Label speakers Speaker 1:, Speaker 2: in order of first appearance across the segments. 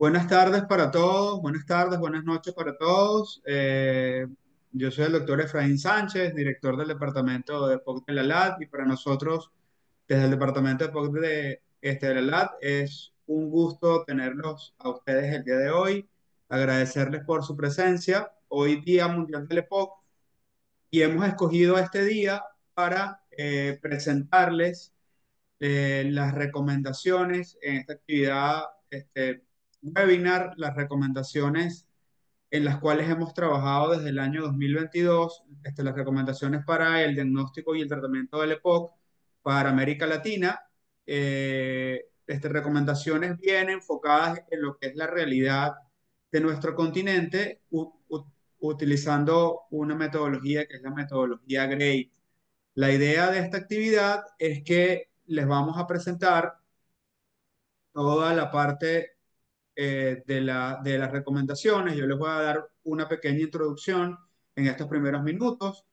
Speaker 1: Buenas tardes para todos, buenas tardes, buenas noches para todos. Eh, yo soy el doctor Efraín Sánchez, director del departamento de POC de la LAT y para nosotros, desde el departamento de POC de, este, de la LAT, es un gusto tenerlos a ustedes el día de hoy, agradecerles por su presencia. Hoy Día Mundial del EPOC y hemos escogido este día para eh, presentarles eh, las recomendaciones en esta actividad este, webinar las recomendaciones en las cuales hemos trabajado desde el año 2022, este, las recomendaciones para el diagnóstico y el tratamiento del EPOC para América Latina. Eh, este, recomendaciones bien enfocadas en lo que es la realidad de nuestro continente, utilizando una metodología que es la metodología GREAT. La idea de esta actividad es que les vamos a presentar toda la parte eh, de, de las recomendaciones. Yo les voy a dar una pequeña introducción en estos primeros minutos.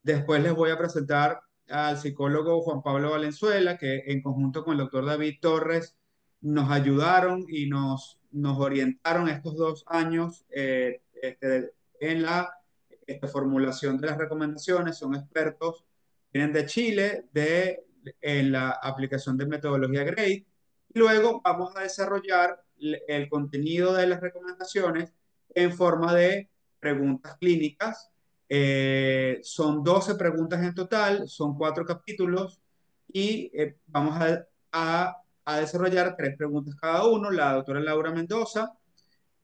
Speaker 1: Después les voy a presentar al psicólogo Juan Pablo Valenzuela, que en conjunto con el doctor David Torres nos ayudaron y nos, nos orientaron estos dos años eh, este, en la formulación de las recomendaciones. Son expertos, vienen de Chile, de, en la aplicación de metodología GRADE. Luego vamos a desarrollar el contenido de las recomendaciones en forma de preguntas clínicas. Eh, son 12 preguntas en total, son cuatro capítulos y eh, vamos a, a, desarrollar tres preguntas cada uno. La doctora Laura Mendoza,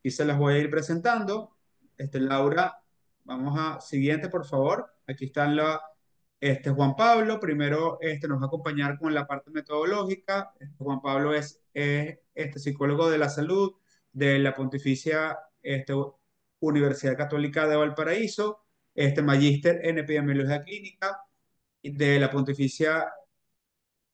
Speaker 1: y se las voy a ir presentando. Este, Laura, vamos a siguiente, por favor. Aquí está la, este Juan Pablo. Primero este, nos va a acompañar con la parte metodológica. Juan Pablo es es este psicólogo de la salud de la Pontificia este, Universidad Católica de Valparaíso, este magíster en epidemiología clínica de la Pontificia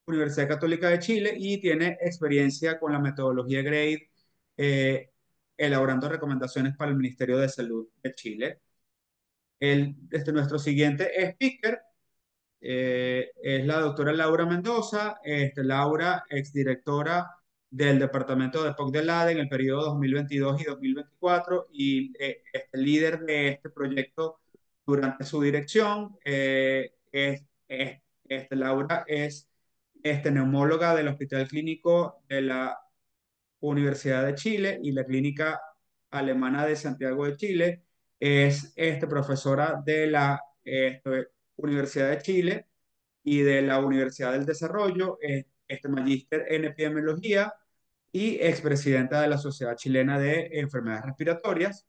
Speaker 1: Universidad Católica de Chile y tiene experiencia con la metodología GRADE, eh, elaborando recomendaciones para el Ministerio de Salud de Chile. El, este, nuestro siguiente speaker eh, es la doctora Laura Mendoza. Este, Laura, exdirectora del departamento de POC del ADE en el periodo 2022 y 2024 y este es líder de este proyecto durante su dirección. Eh, es, este, Laura es este, neumóloga del Hospital Clínico de la Universidad de Chile y la Clínica Alemana de Santiago de Chile. Es este, profesora de la este, Universidad de Chile y de la Universidad del Desarrollo. Es, este magíster en epidemiología y expresidenta de la Sociedad Chilena de Enfermedades Respiratorias.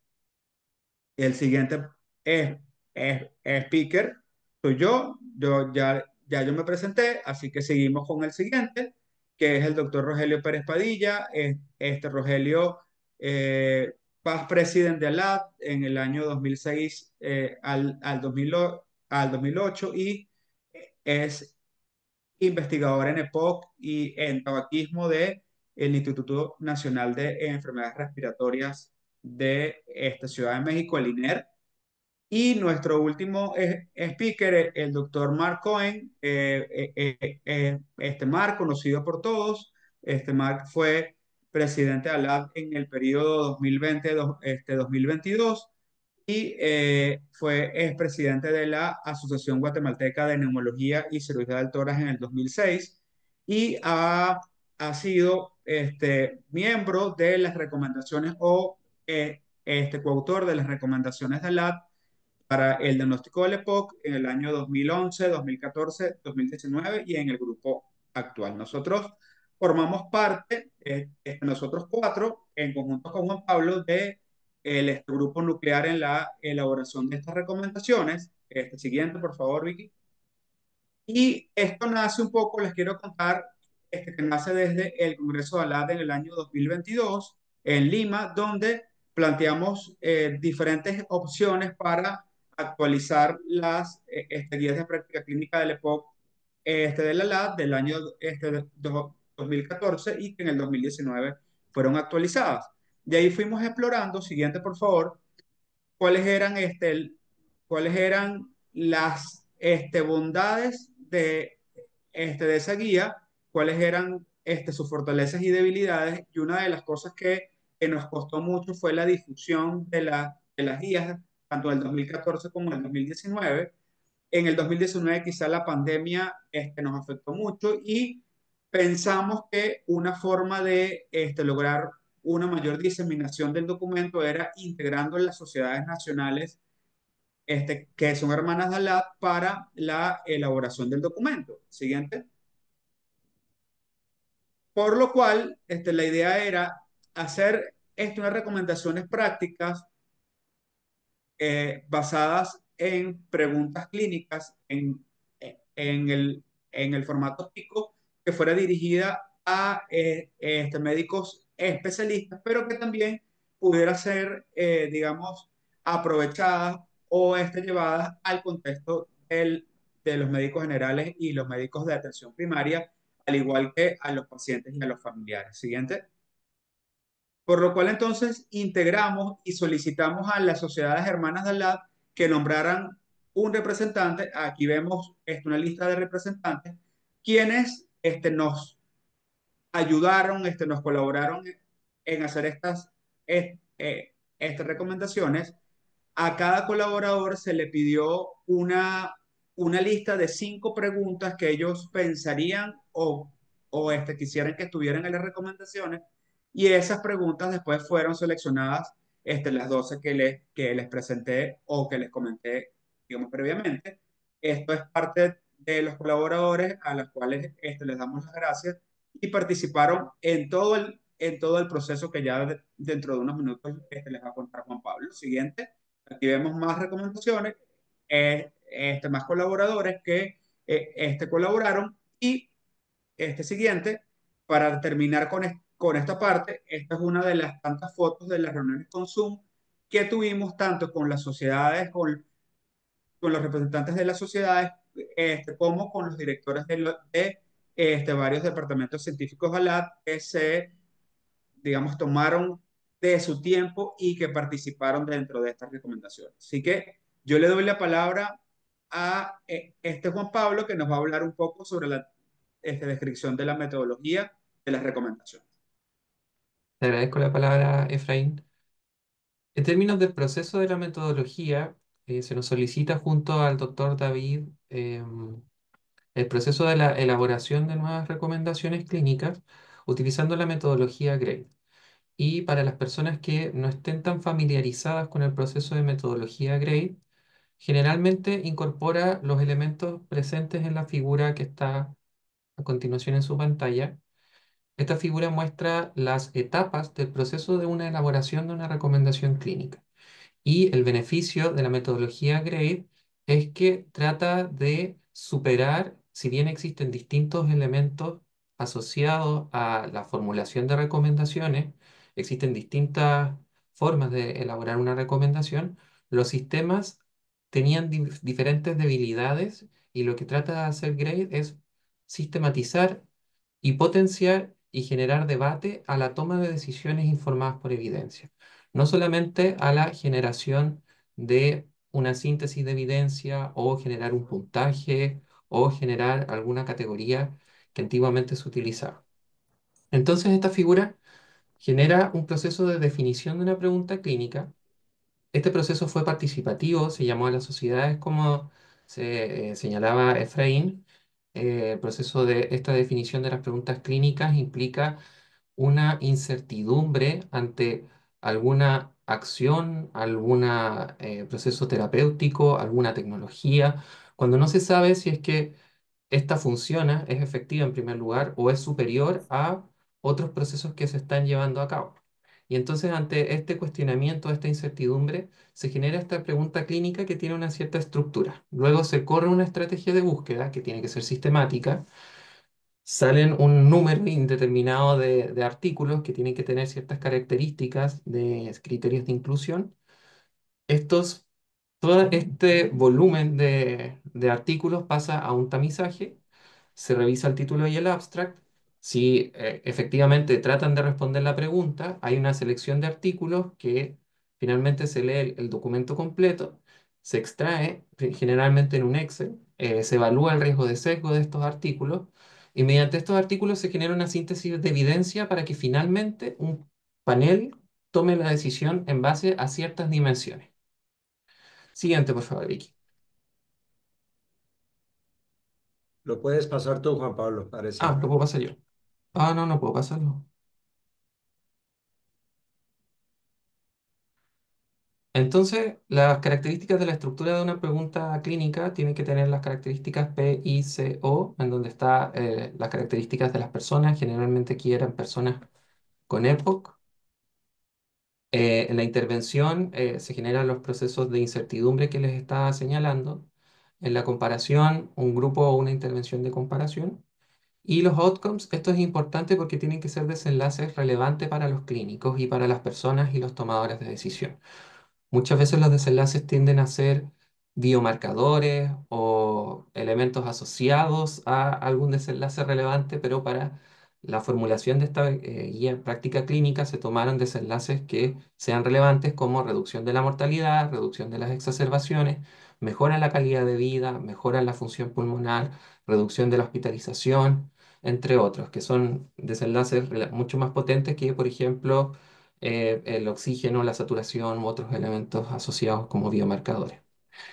Speaker 1: El siguiente es, es, speaker, soy yo, yo ya, ya yo me presenté, así que seguimos con el siguiente, que es el doctor Rogelio Pérez Padilla. Este Rogelio eh, Paz de ALAD en el año 2006 eh, al, al 2008 y es investigador en EPOC y en tabaquismo de el Instituto Nacional de Enfermedades Respiratorias de esta Ciudad de México, el INER. Y nuestro último eh, speaker, el doctor Mark Cohen, eh, eh, este Mark, conocido por todos, este Mark fue presidente de la en el periodo 2020-2022 este, y fue es presidente de la Asociación Guatemalteca de Neumología y Cirugía de Tórax en el 2006 y ha, ha sido este, miembro de las recomendaciones o eh, este, coautor de las recomendaciones de LAT para el diagnóstico del EPOC en el año 2011, 2014, 2019 y en el grupo actual. Nosotros formamos parte, eh, eh, nosotros cuatro, en conjunto con Juan Pablo, de el este, grupo nuclear en la elaboración de estas recomendaciones. Este siguiente, por favor, Vicky. Y esto nace un poco, les quiero contar este que nace desde el Congreso de ALAD en el año 2022 en Lima, donde planteamos eh, diferentes opciones para actualizar las eh, este, guías de práctica clínica del EPOC este, de la LAD del año este, 2014 y que en el 2019 fueron actualizadas. De ahí fuimos explorando, siguiente por favor, cuáles eran, este, cuáles eran las este, bondades de, este, de esa guía cuáles eran este, sus fortalezas y debilidades. Y una de las cosas que, nos costó mucho fue la difusión de, la, de las guías, tanto del 2014 como del 2019. En el 2019 quizá la pandemia este, nos afectó mucho y pensamos que una forma de este, lograr una mayor diseminación del documento era integrando las sociedades nacionales este, que son hermanas de la para la elaboración del documento. Siguiente. Por lo cual, este, la idea era hacer esto, unas recomendaciones prácticas eh, basadas en preguntas clínicas en, el, formato pico que fuera dirigida a eh, este, médicos especialistas, pero que también pudiera ser, eh, digamos, aprovechadas o este, llevadas al contexto de los médicos generales y los médicos de atención primaria al igual que a los pacientes y a los familiares. Siguiente. Por lo cual entonces integramos y solicitamos a las sociedades hermanas del lab que nombraran un representante. Aquí vemos una lista de representantes, quienes este, nos ayudaron, este, nos colaboraron en hacer estas, eh, estas recomendaciones. A cada colaborador se le pidió una, una lista de cinco preguntas que ellos pensarían o, o este, quisieran que estuvieran en las recomendaciones. Y esas preguntas después fueron seleccionadas, este, las 12 que les, que les presenté o que les comenté, digamos, previamente. Esto es parte de los colaboradores a los cuales este, les damos las gracias y participaron en todo el, en todo el proceso que ya dentro de unos minutos este, les va a contar Juan Pablo. Siguiente, aquí vemos más recomendaciones, eh, este, más colaboradores que eh, este, colaboraron y este siguiente, para terminar con, con esta parte, esta es una de las tantas fotos de las reuniones con Zoom que tuvimos tanto con las sociedades, con, con los representantes de las sociedades, este, como con los directores de, de este, varios departamentos científicos la que se, digamos, tomaron de su tiempo y que participaron dentro de estas recomendaciones. Así que yo le doy la palabra a eh, este Juan Pablo que nos va a hablar un poco sobre la esta descripción de la metodología, de las recomendaciones.
Speaker 2: Te agradezco la palabra, Efraín. En términos del proceso de la metodología, eh, se nos solicita junto al doctor David em, el proceso de la elaboración de nuevas recomendaciones clínicas utilizando la metodología GRADE. Y para las personas que no estén tan familiarizadas con el proceso de metodología GRADE, generalmente incorpora los elementos presentes en la figura que está a continuación en su pantalla, esta figura muestra las etapas del proceso de una elaboración de una recomendación clínica. Y el beneficio de la metodología GRADE es que trata de superar, si bien existen distintos elementos asociados a la formulación de recomendaciones, existen distintas formas de elaborar una recomendación, los sistemas tenían diferentes debilidades y lo que trata de hacer GRADE es sistematizar y potenciar y generar debate a la toma de decisiones informadas por evidencia, no solamente a la generación de una síntesis de evidencia o generar un puntaje o generar alguna categoría que antiguamente se utilizaba. Entonces esta figura genera un proceso de definición de una pregunta clínica. Este proceso fue participativo, se llamó a las sociedades como se eh, señalaba Efraín, eh, el proceso de esta definición de las preguntas clínicas implica una incertidumbre ante alguna acción, algún eh, proceso terapéutico, alguna tecnología, cuando no se sabe si es que esta funciona, es efectiva en primer lugar o es superior a otros procesos que se están llevando a cabo. Y entonces ante este cuestionamiento, esta incertidumbre, se genera esta pregunta clínica que tiene una cierta estructura. Luego se corre una estrategia de búsqueda que tiene que ser sistemática. Salen un número indeterminado de, artículos que tienen que tener ciertas características de criterios de inclusión. Estos, todo este volumen de, de artículos pasa a un tamizaje, se revisa el título y el abstract si eh, efectivamente tratan de responder la pregunta, hay una selección de artículos que finalmente se lee el, documento completo, se extrae generalmente en un Excel, eh, se evalúa el riesgo de sesgo de estos artículos y mediante estos artículos se genera una síntesis de evidencia para que finalmente un panel tome la decisión en base a ciertas dimensiones. Siguiente, por favor,
Speaker 3: Vicky. Lo puedes pasar tú, Juan Pablo, parece. Ah, lo puedo pasar yo.
Speaker 2: Ah, no, no puedo pasarlo. Entonces, las características de la estructura de una pregunta clínica tienen que tener las características P, I, C, O, en donde están eh, las características de las personas. Generalmente aquí eran personas con EPOC. Eh, en la intervención eh, se generan los procesos de incertidumbre que les estaba señalando. En la comparación, un grupo o una intervención de comparación. Y los outcomes, esto es importante porque tienen que ser desenlaces relevantes para los clínicos y para las personas y los tomadores de decisión. Muchas veces los desenlaces tienden a ser biomarcadores o elementos asociados a algún desenlace relevante, pero para la formulación de esta eh, guía en práctica clínica se tomaron desenlaces que sean relevantes como reducción de la mortalidad, reducción de las exacerbaciones, mejora la calidad de vida, mejora la función pulmonar, reducción de la hospitalización, entre otros, que son desenlaces mucho más potentes que, por ejemplo, eh, el oxígeno, la saturación u otros elementos asociados como biomarcadores.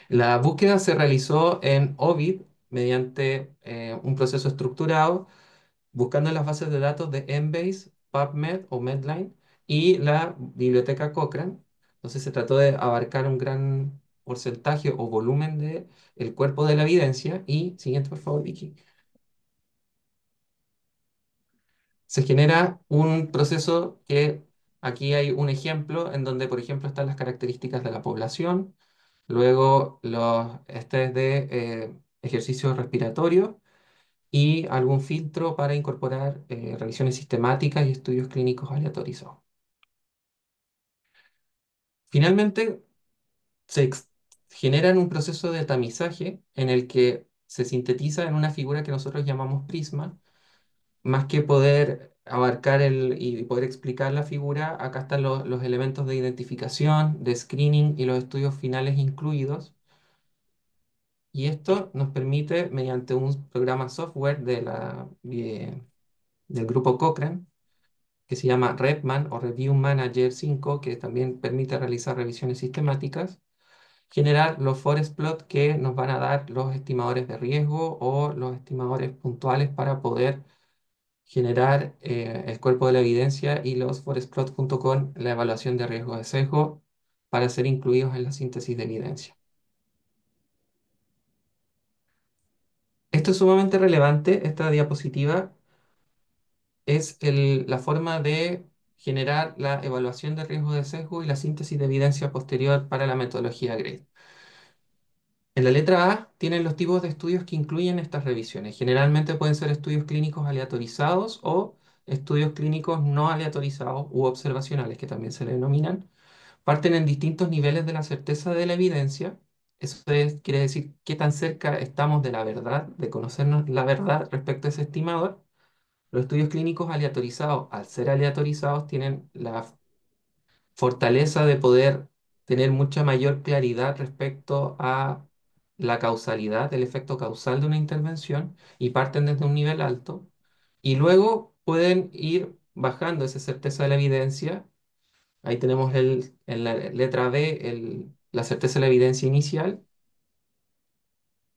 Speaker 2: La búsqueda se realizó en OVID mediante eh, un proceso estructurado, buscando las bases de datos de Embase, PubMed o Medline y la biblioteca Cochrane. Entonces se trató de abarcar un gran porcentaje o volumen del el cuerpo de la evidencia. Y, siguiente por favor, Vicky. se genera un proceso que aquí hay un ejemplo en donde, por ejemplo, están las características de la población, luego los, este de eh, ejercicio respiratorio y algún filtro para incorporar eh, revisiones sistemáticas y estudios clínicos aleatorizados. Finalmente, se genera un proceso de tamizaje en el que se sintetiza en una figura que nosotros llamamos prisma, más que poder abarcar el, y poder explicar la figura, acá están los elementos de identificación, de screening y los estudios finales incluidos. Y esto nos permite, mediante un programa software de la, del grupo Cochrane, que se llama Repman o Review Manager 5, que también permite realizar revisiones sistemáticas, generar los forest plot que nos van a dar los estimadores de riesgo o los estimadores puntuales para poder generar eh, el cuerpo de la evidencia y los forestplot.com, la evaluación de riesgo de sesgo para ser incluidos en la síntesis de evidencia. Esto es sumamente relevante, esta diapositiva es la forma de generar la evaluación de riesgo de sesgo y la síntesis de evidencia posterior para la metodología GRADE. En la letra A tienen los tipos de estudios que incluyen estas revisiones. Generalmente pueden ser estudios clínicos aleatorizados o estudios clínicos no aleatorizados u observacionales, que también se le denominan. Parten en distintos niveles de la certeza de la evidencia. Eso quiere decir qué tan cerca estamos de la verdad, de conocernos la verdad respecto a ese estimador. Los estudios clínicos aleatorizados, al ser aleatorizados, tienen la fortaleza de poder tener mucha mayor claridad respecto a la causalidad, el efecto causal de una intervención y parten desde un nivel alto y luego pueden ir bajando esa certeza de la evidencia. Ahí tenemos en la letra B la certeza de la evidencia inicial.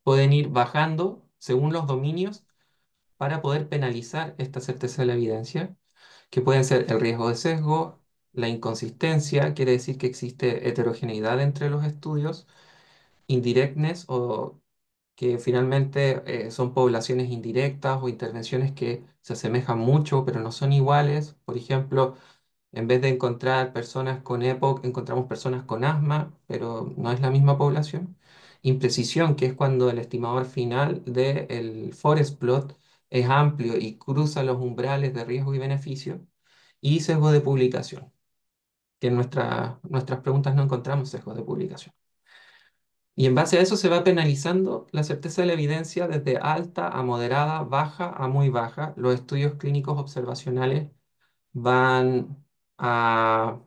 Speaker 2: Pueden ir bajando según los dominios para poder penalizar esta certeza de la evidencia, que pueden ser el riesgo de sesgo, la inconsistencia, quiere decir que existe heterogeneidad entre los estudios, indirectness o que finalmente eh, son poblaciones indirectas o intervenciones que se asemejan mucho, pero no son iguales. Por ejemplo, en vez de encontrar personas con EPOC, encontramos personas con asma, pero no es la misma población. Imprecisión, que es cuando el estimador final del el forest plot es amplio y cruza los umbrales de riesgo y beneficio. Y sesgo de publicación, que en nuestras preguntas no encontramos sesgo de publicación. Y en base a eso se va penalizando la certeza de la evidencia desde alta a moderada, baja a muy baja. Los estudios clínicos observacionales van a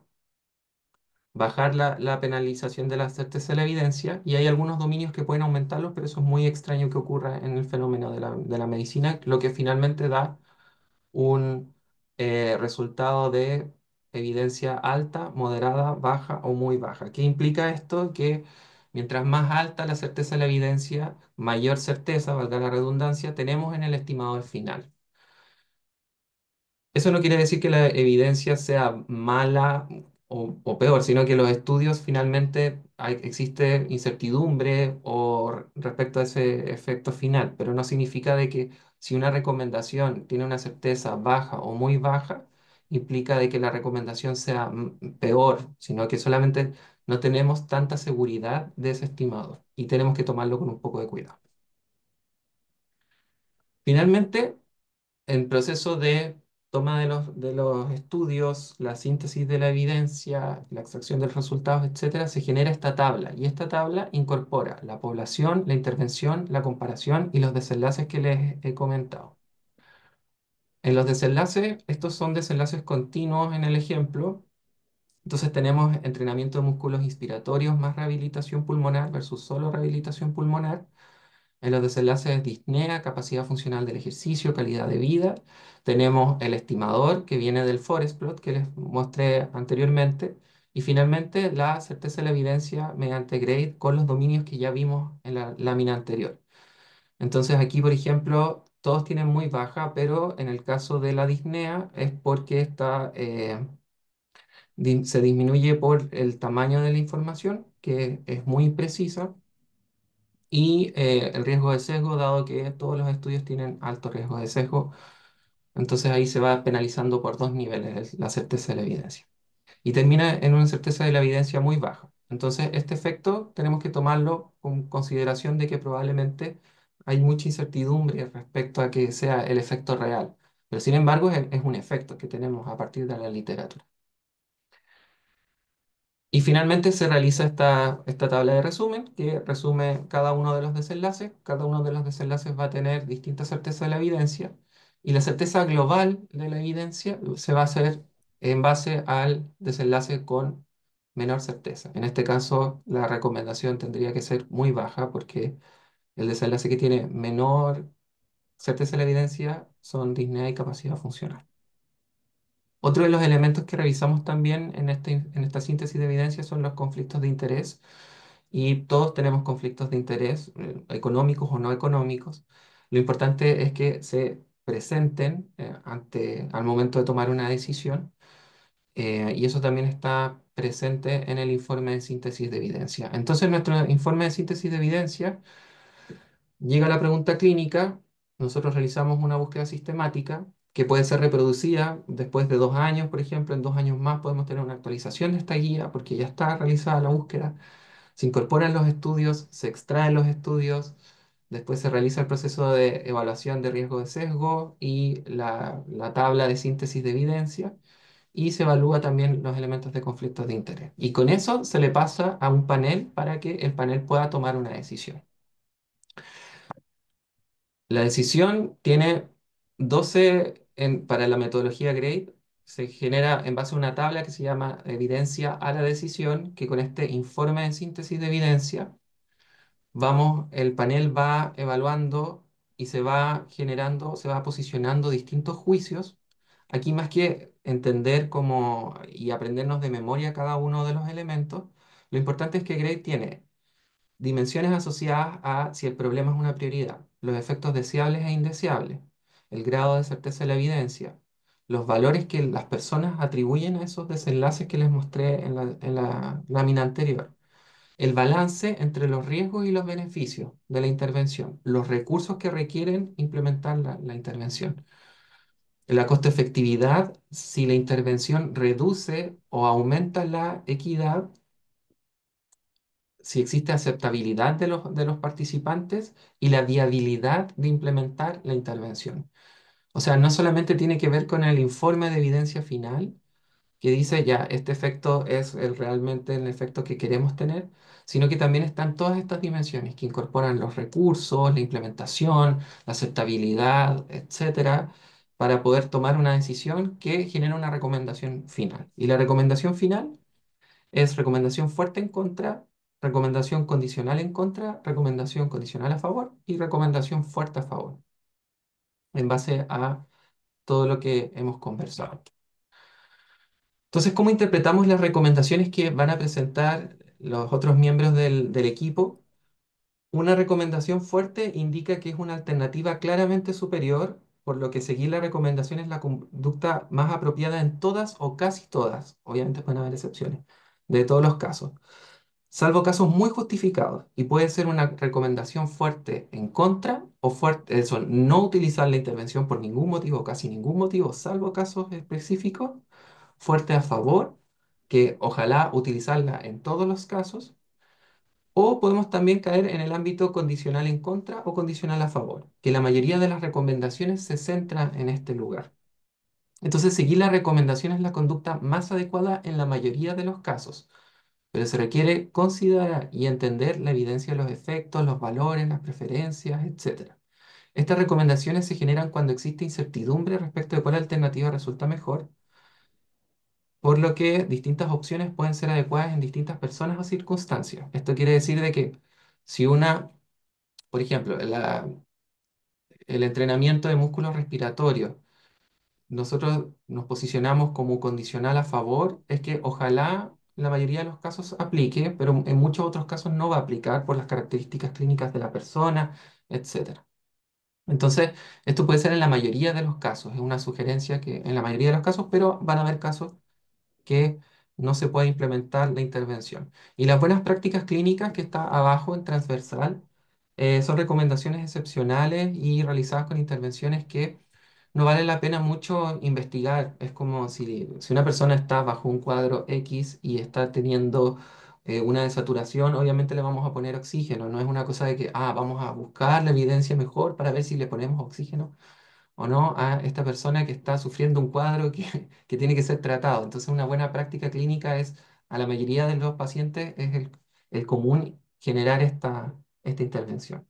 Speaker 2: bajar la, penalización de la certeza de la evidencia y hay algunos dominios que pueden aumentarlos, pero eso es muy extraño que ocurra en el fenómeno de la, medicina, lo que finalmente da un eh, resultado de evidencia alta, moderada, baja o muy baja. ¿Qué implica esto? Que Mientras más alta la certeza de la evidencia, mayor certeza, valga la redundancia, tenemos en el estimador final. Eso no quiere decir que la evidencia sea mala o, peor, sino que los estudios finalmente hay, existe incertidumbre o respecto a ese efecto final, pero no significa de que si una recomendación tiene una certeza baja o muy baja, implica de que la recomendación sea peor, sino que solamente no tenemos tanta seguridad de ese estimado y tenemos que tomarlo con un poco de cuidado. Finalmente, en proceso de toma de los, estudios, la síntesis de la evidencia, la extracción de los resultados, etc., se genera esta tabla y esta tabla incorpora la población, la intervención, la comparación y los desenlaces que les he comentado. En los desenlaces, estos son desenlaces continuos en el ejemplo, entonces tenemos entrenamiento de músculos inspiratorios más rehabilitación pulmonar versus solo rehabilitación pulmonar. En los desenlaces disnea, capacidad funcional del ejercicio, calidad de vida. Tenemos el estimador que viene del Forest Plot que les mostré anteriormente. Y finalmente la certeza de la evidencia mediante GRADE con los dominios que ya vimos en la lámina anterior. Entonces aquí, por ejemplo, todos tienen muy baja, pero en el caso de la disnea es porque está... Eh, se disminuye por el tamaño de la información, que es muy precisa, y eh, el riesgo de sesgo, dado que todos los estudios tienen alto riesgo de sesgo, entonces ahí se va penalizando por dos niveles la certeza de la evidencia. Y termina en una certeza de la evidencia muy baja. Entonces, este efecto tenemos que tomarlo con consideración de que probablemente hay mucha incertidumbre respecto a que sea el efecto real. Pero sin embargo, es un efecto que tenemos a partir de la literatura. Y finalmente se realiza esta, esta tabla de resumen que resume cada uno de los desenlaces. Cada uno de los desenlaces va a tener distinta certeza de la evidencia y la certeza global de la evidencia se va a hacer en base al desenlace con menor certeza. En este caso, la recomendación tendría que ser muy baja porque el desenlace que tiene menor certeza de la evidencia son disnea y capacidad funcional. Otro de los elementos que revisamos también en, este, en esta síntesis de evidencia son los conflictos de interés. Y todos tenemos conflictos de interés, eh, económicos o no económicos. Lo importante es que se presenten eh, ante, al momento de tomar una decisión. Eh, y eso también está presente en el informe de síntesis de evidencia. Entonces, nuestro informe de síntesis de evidencia llega a la pregunta clínica. Nosotros realizamos una búsqueda sistemática que puede ser reproducida después de dos años, por ejemplo, en dos años más podemos tener una actualización de esta guía porque ya está realizada la búsqueda, se incorporan los estudios, se extraen los estudios, después se realiza el proceso de evaluación de riesgo de sesgo y la, tabla de síntesis de evidencia y se evalúa también los elementos de conflictos de interés. Y con eso se le pasa a un panel para que el panel pueda tomar una decisión. La decisión tiene 12 para la metodología GRADE se genera en base a una tabla que se llama evidencia a la decisión, que con este informe de síntesis de evidencia, vamos, el panel va evaluando y se va generando, se va posicionando distintos juicios. Aquí más que entender cómo y aprendernos de memoria cada uno de los elementos, lo importante es que GRADE tiene dimensiones asociadas a si el problema es una prioridad, los efectos deseables e indeseables, el grado de certeza de la evidencia, los valores que las personas atribuyen a esos desenlaces que les mostré en la, lámina anterior, el balance entre los riesgos y los beneficios de la intervención, los recursos que requieren implementar la, intervención, la costo efectividad si la intervención reduce o aumenta la equidad si existe aceptabilidad de los, de los participantes y la viabilidad de implementar la intervención. O sea, no solamente tiene que ver con el informe de evidencia final, que dice ya, este efecto es el, realmente el efecto que queremos tener, sino que también están todas estas dimensiones que incorporan los recursos, la implementación, la aceptabilidad, etcétera, para poder tomar una decisión que genera una recomendación final. Y la recomendación final es recomendación fuerte en contra recomendación condicional en contra, recomendación condicional a favor y recomendación fuerte a favor, en base a todo lo que hemos conversado. Entonces, ¿cómo interpretamos las recomendaciones que van a presentar los otros miembros del, equipo? Una recomendación fuerte indica que es una alternativa claramente superior, por lo que seguir la recomendación es la conducta más apropiada en todas o casi todas, obviamente pueden haber excepciones, de todos los casos salvo casos muy justificados, y puede ser una recomendación fuerte en contra o fuerte, eso, no utilizar la intervención por ningún motivo, casi ningún motivo, salvo casos específicos, fuerte a favor, que ojalá utilizarla en todos los casos, o podemos también caer en el ámbito condicional en contra o condicional a favor, que la mayoría de las recomendaciones se centran en este lugar. Entonces, seguir la recomendación es la conducta más adecuada en la mayoría de los casos pero se requiere considerar y entender la evidencia de los efectos, los valores, las preferencias, etc. Estas recomendaciones se generan cuando existe incertidumbre respecto de cuál alternativa resulta mejor, por lo que distintas opciones pueden ser adecuadas en distintas personas o circunstancias. Esto quiere decir de que si una, por ejemplo, el entrenamiento de músculos respiratorios, nosotros nos posicionamos como condicional a favor, es que ojalá la mayoría de los casos aplique, pero en muchos otros casos no va a aplicar por las características clínicas de la persona, etc. Entonces, esto puede ser en la mayoría de los casos, es una sugerencia que en la mayoría de los casos, pero van a haber casos que no se puede implementar la intervención. Y las buenas prácticas clínicas que está abajo en transversal eh, son recomendaciones excepcionales y realizadas con intervenciones que no vale la pena mucho investigar. Es como si, si una persona está bajo un cuadro X y está teniendo eh, una desaturación, obviamente le vamos a poner oxígeno. No es una cosa de que, ah, vamos a buscar la evidencia mejor para ver si le ponemos oxígeno o no a esta persona que está sufriendo un cuadro que, tiene que ser tratado. Entonces, una buena práctica clínica es, a la mayoría de los pacientes, es el, el común generar esta, esta intervención.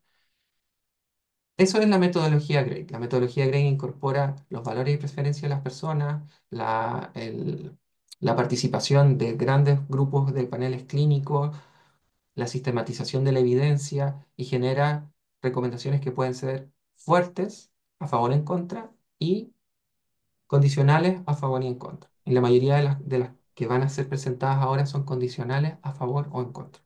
Speaker 2: Eso es la metodología Gray. La metodología Gray incorpora los valores y preferencias de las personas, la, participación de grandes grupos de paneles clínicos, la sistematización de la evidencia y genera recomendaciones que pueden ser fuertes, a favor o en contra, y condicionales a favor y en contra. Y la mayoría de las que van a ser presentadas ahora son condicionales a favor o en contra.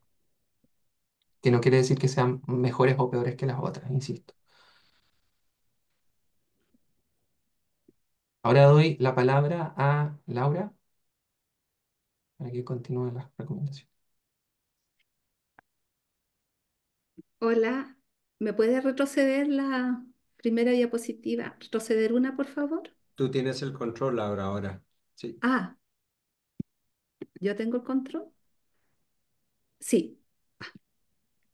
Speaker 2: Que no quiere decir que sean mejores o peores que las otras, insisto.
Speaker 4: Ahora doy la palabra
Speaker 2: a Laura para que continúe las recomendaciones.
Speaker 4: Hola, ¿me puede retroceder la primera diapositiva? ¿Retroceder una, por favor?
Speaker 3: Tú tienes el control, Laura, ahora. Sí.
Speaker 4: Ah, ¿yo tengo el control? Sí. Ah,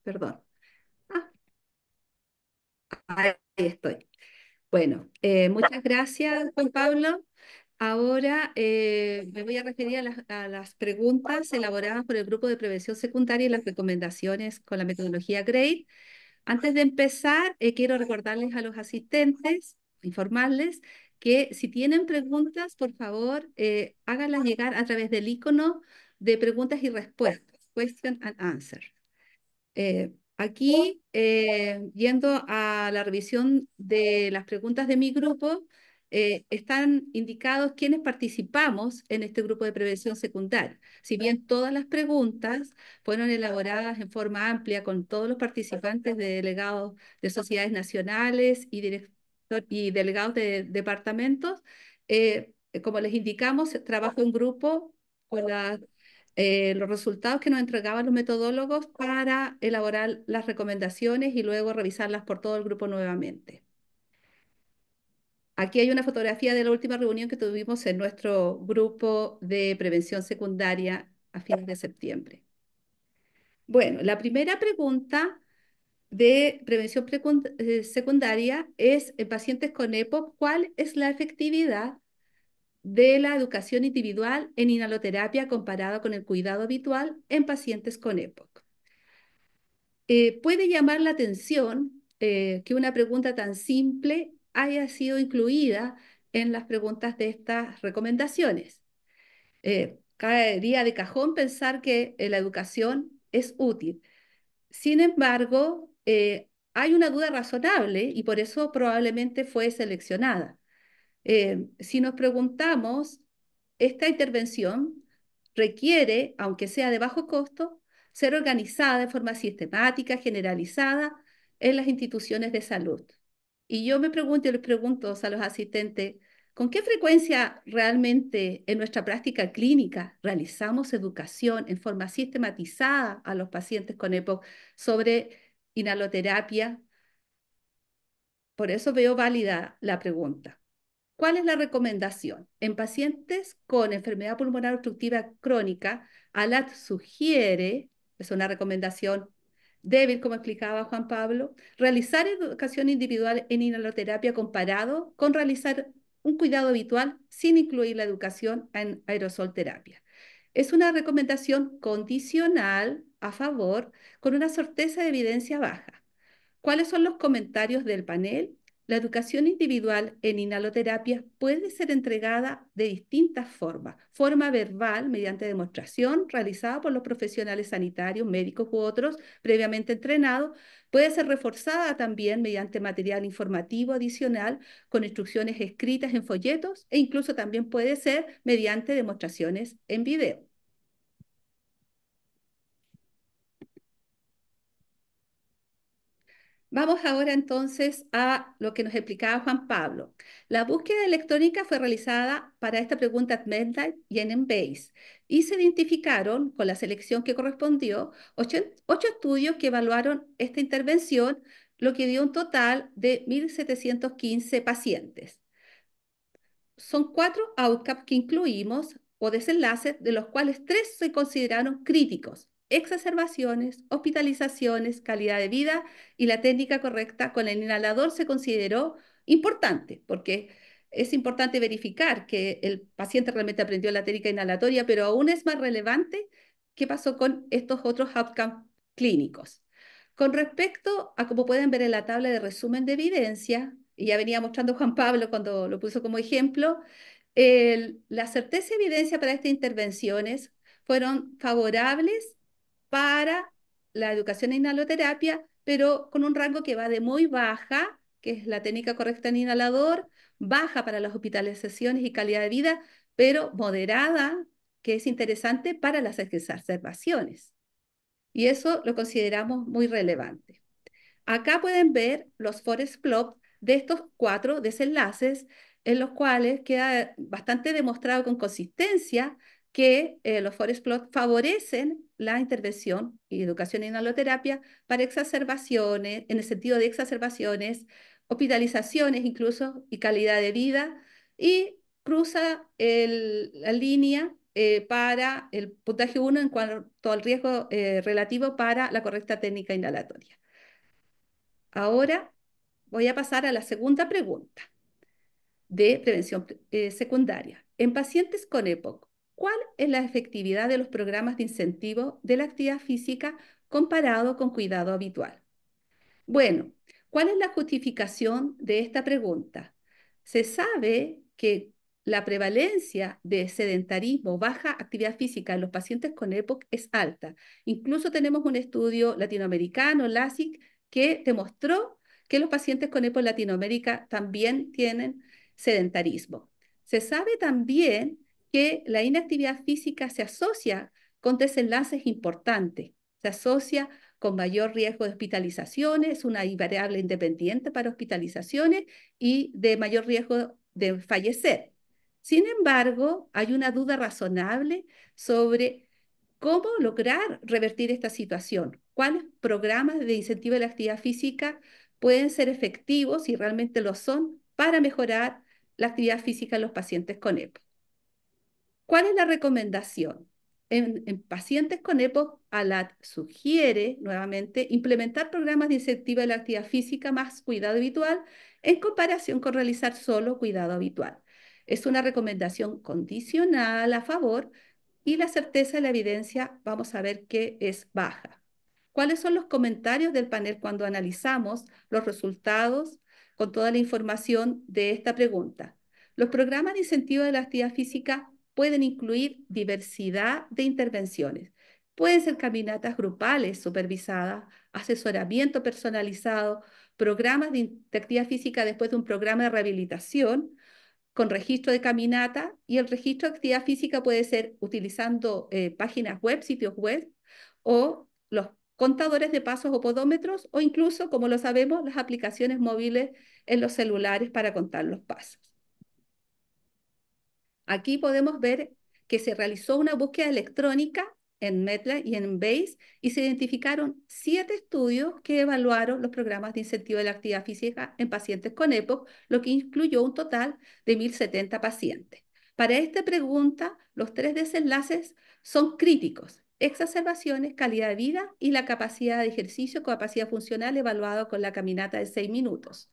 Speaker 4: perdón. Ah, ahí estoy. Bueno, eh, muchas gracias, Juan Pablo. Ahora eh, me voy a referir a las, preguntas elaboradas por el Grupo de Prevención Secundaria y las recomendaciones con la metodología GRADE. Antes de empezar, eh, quiero recordarles a los asistentes, informarles que si tienen preguntas, por favor, háganlas llegar a través del icono de preguntas y respuestas, question and answer. Aquí, eh, yendo a la revisión de las preguntas de mi grupo, eh, están indicados quiénes participamos en este grupo de prevención secundaria. Si bien todas las preguntas fueron elaboradas en forma amplia con todos los participantes de delegados de sociedades nacionales y, delegados de departamentos, eh, como les indicamos, trabajo en grupo con las eh, los resultados que nos entregaban los metodólogos para elaborar las recomendaciones y luego revisarlas por todo el grupo nuevamente. Aquí hay una fotografía de la última reunión que tuvimos en nuestro grupo de prevención secundaria a fines de septiembre. Bueno, la primera pregunta de prevención eh, secundaria es en pacientes con EPOC, ¿cuál es la efectividad de la educación individual en inhaloterapia comparado con el cuidado habitual en pacientes con EPOC. Eh, puede llamar la atención eh, que una pregunta tan simple haya sido incluida en las preguntas de estas recomendaciones. Eh, caería de cajón pensar que eh, la educación es útil. Sin embargo, hay una duda razonable y por eso probablemente fue seleccionada. Eh, si nos preguntamos, esta intervención requiere, aunque sea de bajo costo, ser organizada de forma sistemática, generalizada en las instituciones de salud. Y yo me pregunto y les pregunto a los asistentes, ¿con qué frecuencia realmente en nuestra práctica clínica realizamos educación en forma sistematizada a los pacientes con EPOC sobre inhaloterapia? Por eso veo válida la pregunta. ¿Cuál es la recomendación? En pacientes con enfermedad pulmonar obstructiva crónica, ALAT sugiere, es una recomendación débil, como explicaba Juan Pablo, realizar educación individual en inhaloterapia comparado con realizar un cuidado habitual sin incluir la educación en aerosol terapia. Es una recomendación condicional a favor con una certeza de evidencia baja. ¿Cuáles son los comentarios del panel? La educación individual en inhaloterapia puede ser entregada de distintas formas. Forma verbal, mediante demostración realizada por los profesionales sanitarios, médicos u otros previamente entrenados. Puede ser reforzada también mediante material informativo adicional con instrucciones escritas en folletos e incluso también puede ser mediante demostraciones en video. Vamos ahora entonces a lo que nos explicaba Juan Pablo. La búsqueda electrónica fue realizada para esta pregunta en MEDLINE y en Embase y se identificaron con la selección que correspondió ocho, ocho estudios que evaluaron esta intervención, lo que dio un total de 1.715 pacientes. Son cuatro outcomes que incluimos o desenlaces, de los cuales tres se consideraron críticos, exacerbaciones, hospitalizaciones, calidad de vida y la técnica correcta con el inhalador se consideró importante, porque es importante verificar que el paciente realmente aprendió la técnica inhalatoria, pero aún es más relevante qué pasó con estos otros outcomes clínicos. Con respecto a, como pueden ver en la tabla de resumen de evidencia, y ya venía mostrando Juan Pablo cuando lo puso como ejemplo, la certeza y evidencia para estas intervenciones fueron favorables para la educación en inhaloterapia, pero con un rango que va de muy baja, que es la técnica correcta en inhalador, baja para las hospitalizaciones y calidad de vida, pero moderada, que es interesante para las exacerbaciones. Y eso lo consideramos muy relevante. Acá pueden ver los forest plots de estos cuatro desenlaces en los cuales queda bastante demostrado con consistencia que eh, los forest plots favorecen la intervención y educación en inhaloterapia para exacerbaciones, en el sentido de exacerbaciones, hospitalizaciones incluso y calidad de vida, y cruza el, la línea eh, para el puntaje 1 en cuanto al riesgo eh, relativo para la correcta técnica inhalatoria. Ahora voy a pasar a la segunda pregunta de prevención secundaria. En pacientes con EPOC, cuál es la efectividad de los programas de incentivo de la actividad física comparado con cuidado habitual. Bueno, ¿cuál es la justificación de esta pregunta? Se sabe que la prevalencia de sedentarismo, baja actividad física en los pacientes con EPOC es alta. Incluso tenemos un estudio latinoamericano, LASIC, que demostró que los pacientes con EPOC en Latinoamérica también tienen sedentarismo. Se sabe también que la inactividad física se asocia con desenlaces importantes, se asocia con mayor riesgo de hospitalizaciones, es una variable independiente para hospitalizaciones y de mayor riesgo de fallecer. Sin embargo, hay una duda razonable sobre cómo lograr revertir esta situación, cuáles programas de incentivo de la actividad física pueden ser efectivos, y realmente lo son, para mejorar la actividad física en los pacientes con EPO. ¿Cuál es la recomendación? En, pacientes con EPOC, ALAT sugiere nuevamente implementar programas de incentivo de la actividad física más cuidado habitual en comparación con realizar solo cuidado habitual. Es una recomendación condicional a favor y la certeza de la evidencia vamos a ver que es baja. ¿Cuáles son los comentarios del panel cuando analizamos los resultados con toda la información de esta pregunta? Los programas de incentivo de la actividad física pueden incluir diversidad de intervenciones. Pueden ser caminatas grupales supervisadas, asesoramiento personalizado, programas de actividad física después de un programa de rehabilitación con registro de caminata y el registro de actividad física puede ser utilizando eh, páginas web, sitios web o los contadores de pasos o podómetros o incluso, como lo sabemos, las aplicaciones móviles en los celulares para contar los pasos. Aquí podemos ver que se realizó una búsqueda electrónica en METLA y en BASE y se identificaron siete estudios que evaluaron los programas de incentivo de la actividad física en pacientes con EPOC, lo que incluyó un total de 1.070 pacientes. Para esta pregunta, los tres desenlaces son críticos. Exacerbaciones, calidad de vida y la capacidad de ejercicio, capacidad funcional evaluado con la caminata de seis minutos.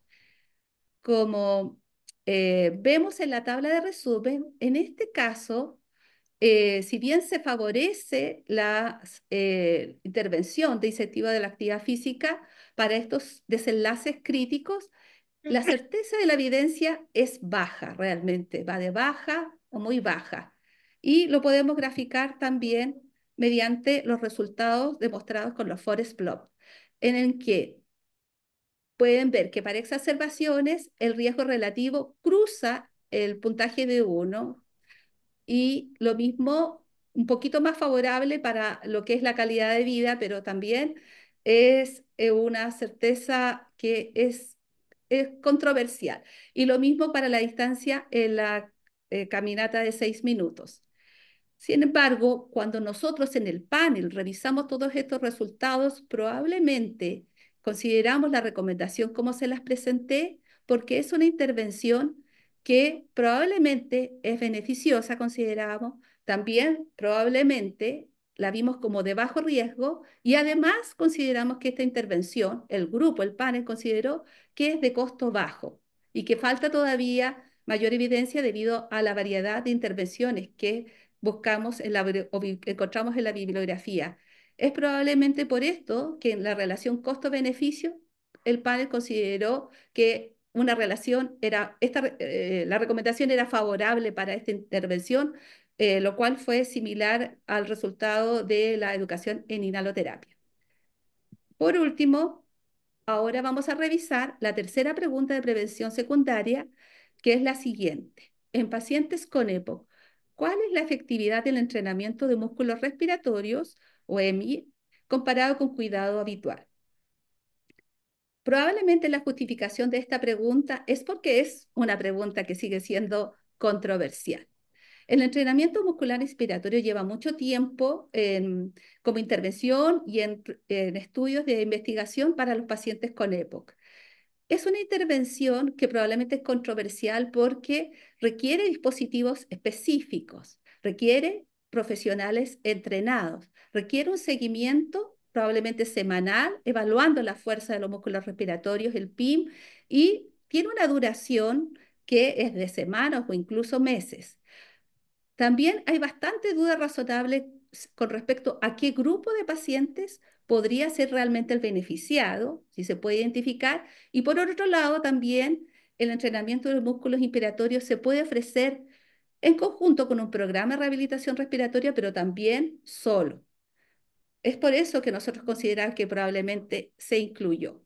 Speaker 4: Como eh, vemos en la tabla de resumen, en este caso, eh, si bien se favorece la eh, intervención de incentivo de la actividad física para estos desenlaces críticos, la certeza de la evidencia es baja realmente, va de baja o muy baja. Y lo podemos graficar también mediante los resultados demostrados con los forest plot, en el que pueden ver que para exacerbaciones el riesgo relativo cruza el puntaje de 1 y lo mismo un poquito más favorable para lo que es la calidad de vida, pero también es eh, una certeza que es, es controversial. Y lo mismo para la distancia en la eh, caminata de seis minutos. Sin embargo, cuando nosotros en el panel revisamos todos estos resultados, probablemente Consideramos la recomendación como se las presenté porque es una intervención que probablemente es beneficiosa, consideramos, también probablemente la vimos como de bajo riesgo y además consideramos que esta intervención, el grupo, el panel consideró que es de costo bajo y que falta todavía mayor evidencia debido a la variedad de intervenciones que buscamos encontramos en la bibliografía. Es probablemente por esto que en la relación costo-beneficio el panel consideró que una relación era, esta, eh, la recomendación era favorable para esta intervención, eh, lo cual fue similar al resultado de la educación en inhaloterapia. Por último, ahora vamos a revisar la tercera pregunta de prevención secundaria, que es la siguiente. En pacientes con EPOC, ¿cuál es la efectividad del entrenamiento de músculos respiratorios o comparado con cuidado habitual. Probablemente la justificación de esta pregunta es porque es una pregunta que sigue siendo controversial. El entrenamiento muscular inspiratorio lleva mucho tiempo como intervención y en, estudios de investigación para los pacientes con EPOC. Es una intervención que probablemente es controversial porque requiere dispositivos específicos, requiere profesionales entrenados, requiere un seguimiento probablemente semanal, evaluando la fuerza de los músculos respiratorios, el PIM, y tiene una duración que es de semanas o incluso meses. También hay bastante duda razonable con respecto a qué grupo de pacientes podría ser realmente el beneficiado, si se puede identificar. Y por otro lado, también el entrenamiento de los músculos inspiratorios se puede ofrecer en conjunto con un programa de rehabilitación respiratoria, pero también solo. Es por eso que nosotros consideramos que probablemente se incluyó.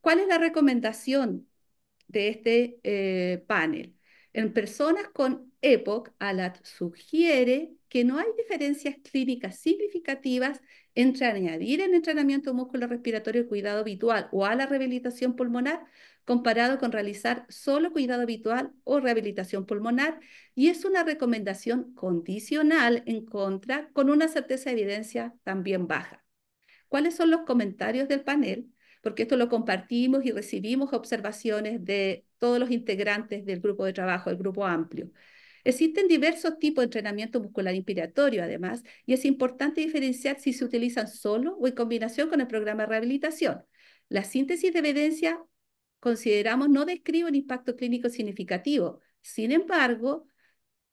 Speaker 4: ¿Cuál es la recomendación de este eh, panel? En personas con EPOC, ALAT sugiere que no hay diferencias clínicas significativas entre añadir el entrenamiento respiratorio y cuidado habitual o a la rehabilitación pulmonar comparado con realizar solo cuidado habitual o rehabilitación pulmonar, y es una recomendación condicional en contra con una certeza de evidencia también baja. ¿Cuáles son los comentarios del panel? Porque esto lo compartimos y recibimos observaciones de todos los integrantes del grupo de trabajo, el grupo amplio. Existen diversos tipos de entrenamiento muscular inspiratorio, además, y es importante diferenciar si se utilizan solo o en combinación con el programa de rehabilitación. La síntesis de evidencia consideramos no describe un impacto clínico significativo. Sin embargo,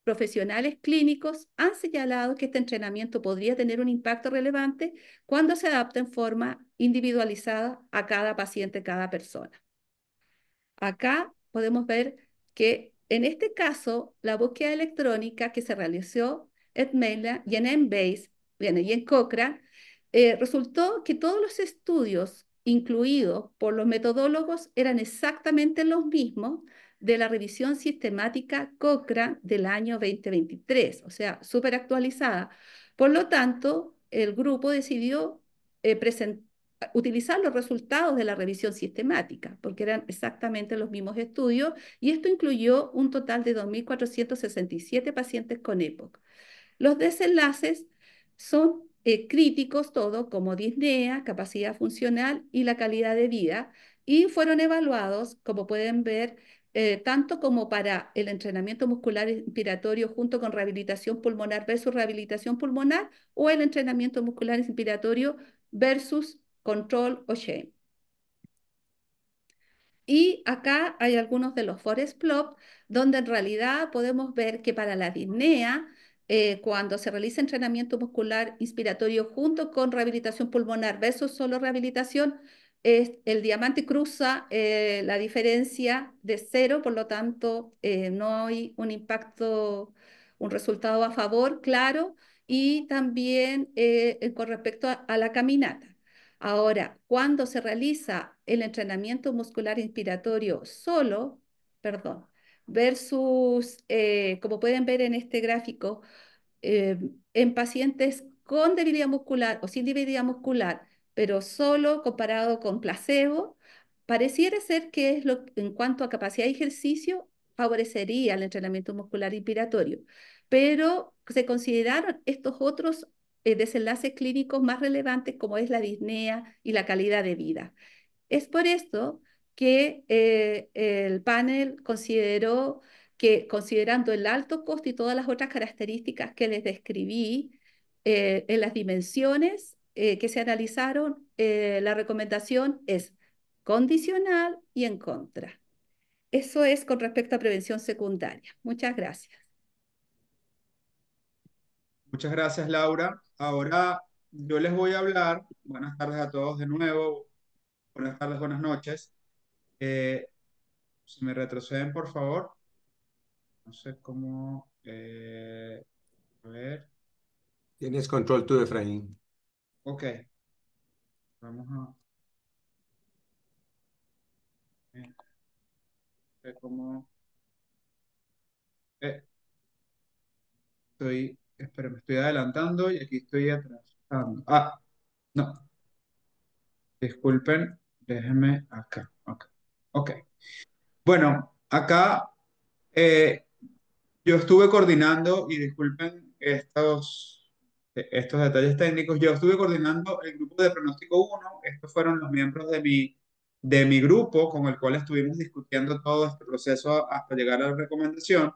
Speaker 4: profesionales clínicos han señalado que este entrenamiento podría tener un impacto relevante cuando se adapta en forma individualizada a cada paciente, cada persona. Acá podemos ver que en este caso, la búsqueda electrónica que se realizó en Mela y en Embase, y en Cochrane, eh, resultó que todos los estudios incluidos por los metodólogos eran exactamente los mismos de la revisión sistemática COCRA del año 2023, o sea, súper actualizada. Por lo tanto, el grupo decidió eh, utilizar los resultados de la revisión sistemática, porque eran exactamente los mismos estudios, y esto incluyó un total de 2.467 pacientes con EPOC. Los desenlaces son eh, críticos todo, como disnea, capacidad funcional y la calidad de vida, y fueron evaluados, como pueden ver, eh, tanto como para el entrenamiento muscular inspiratorio junto con rehabilitación pulmonar versus rehabilitación pulmonar o el entrenamiento muscular inspiratorio versus control o shame. Y acá hay algunos de los forest plot, donde en realidad podemos ver que para la disnea eh, cuando se realiza entrenamiento muscular inspiratorio junto con rehabilitación pulmonar versus solo rehabilitación, el diamante cruza eh, la diferencia de cero, por lo tanto, eh, no hay un impacto, un resultado a favor, claro, y también con respecto a la caminata. Ahora, cuando se realiza el entrenamiento muscular inspiratorio solo, perdón, versus, eh, como pueden ver en este gráfico, eh, en pacientes con debilidad muscular o sin debilidad muscular, pero solo comparado con placebo, pareciera ser que es lo, en cuanto a capacidad de ejercicio, favorecería el entrenamiento muscular inspiratorio. Pero se consideraron estos otros eh, desenlaces clínicos más relevantes como es la disnea y la calidad de vida. Es por esto que eh, el panel consideró que considerando el alto costo y todas las otras características que les describí eh, en las dimensiones eh, que se analizaron, la recomendación es condicional y en contra. Eso es con respecto a prevención secundaria. Muchas gracias.
Speaker 1: Muchas gracias, Laura. Ahora yo les voy a hablar, buenas tardes a todos de nuevo, buenas tardes, buenas noches. Eh, si me retroceden, por favor. No sé cómo... Eh, a ver. Tienes control tú, Efraín. Ok. Vamos a... no sé cómo... Eh, estoy... Espera, me estoy adelantando y aquí estoy atrasando. Ah, no. Disculpen, déjenme acá. Okay. Ok. Bueno, acá eh, yo estuve coordinando, y disculpen estos, estos detalles técnicos, yo estuve coordinando el grupo de pronóstico 1, estos fueron los miembros de mi, de mi grupo con el cual estuvimos discutiendo todo este proceso hasta llegar a la recomendación,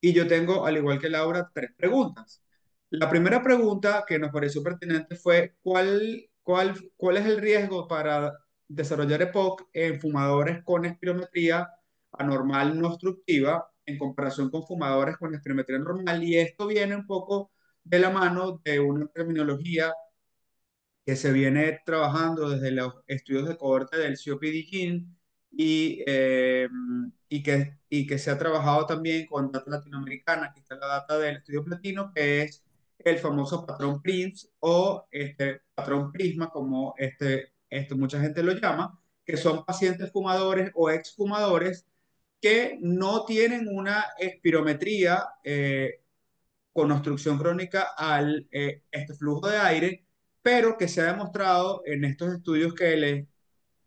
Speaker 1: y yo tengo, al igual que Laura, tres preguntas. La primera pregunta que nos pareció pertinente fue, ¿cuál, cuál, cuál es el riesgo para desarrollar EPOC en fumadores con espirometría anormal no obstructiva en comparación con fumadores con espirometría normal. Y esto viene un poco de la mano de una terminología que se viene trabajando desde los estudios de cohorte del COPD y, eh, y, que, y que se ha trabajado también con data latinoamericana. que está la data del estudio platino, que es el famoso patrón PRINCE o este patrón PRISMA, como este esto mucha gente lo llama, que son pacientes fumadores o exfumadores que no tienen una espirometría eh, con obstrucción crónica al eh, este flujo de aire, pero que se ha demostrado en estos estudios que les,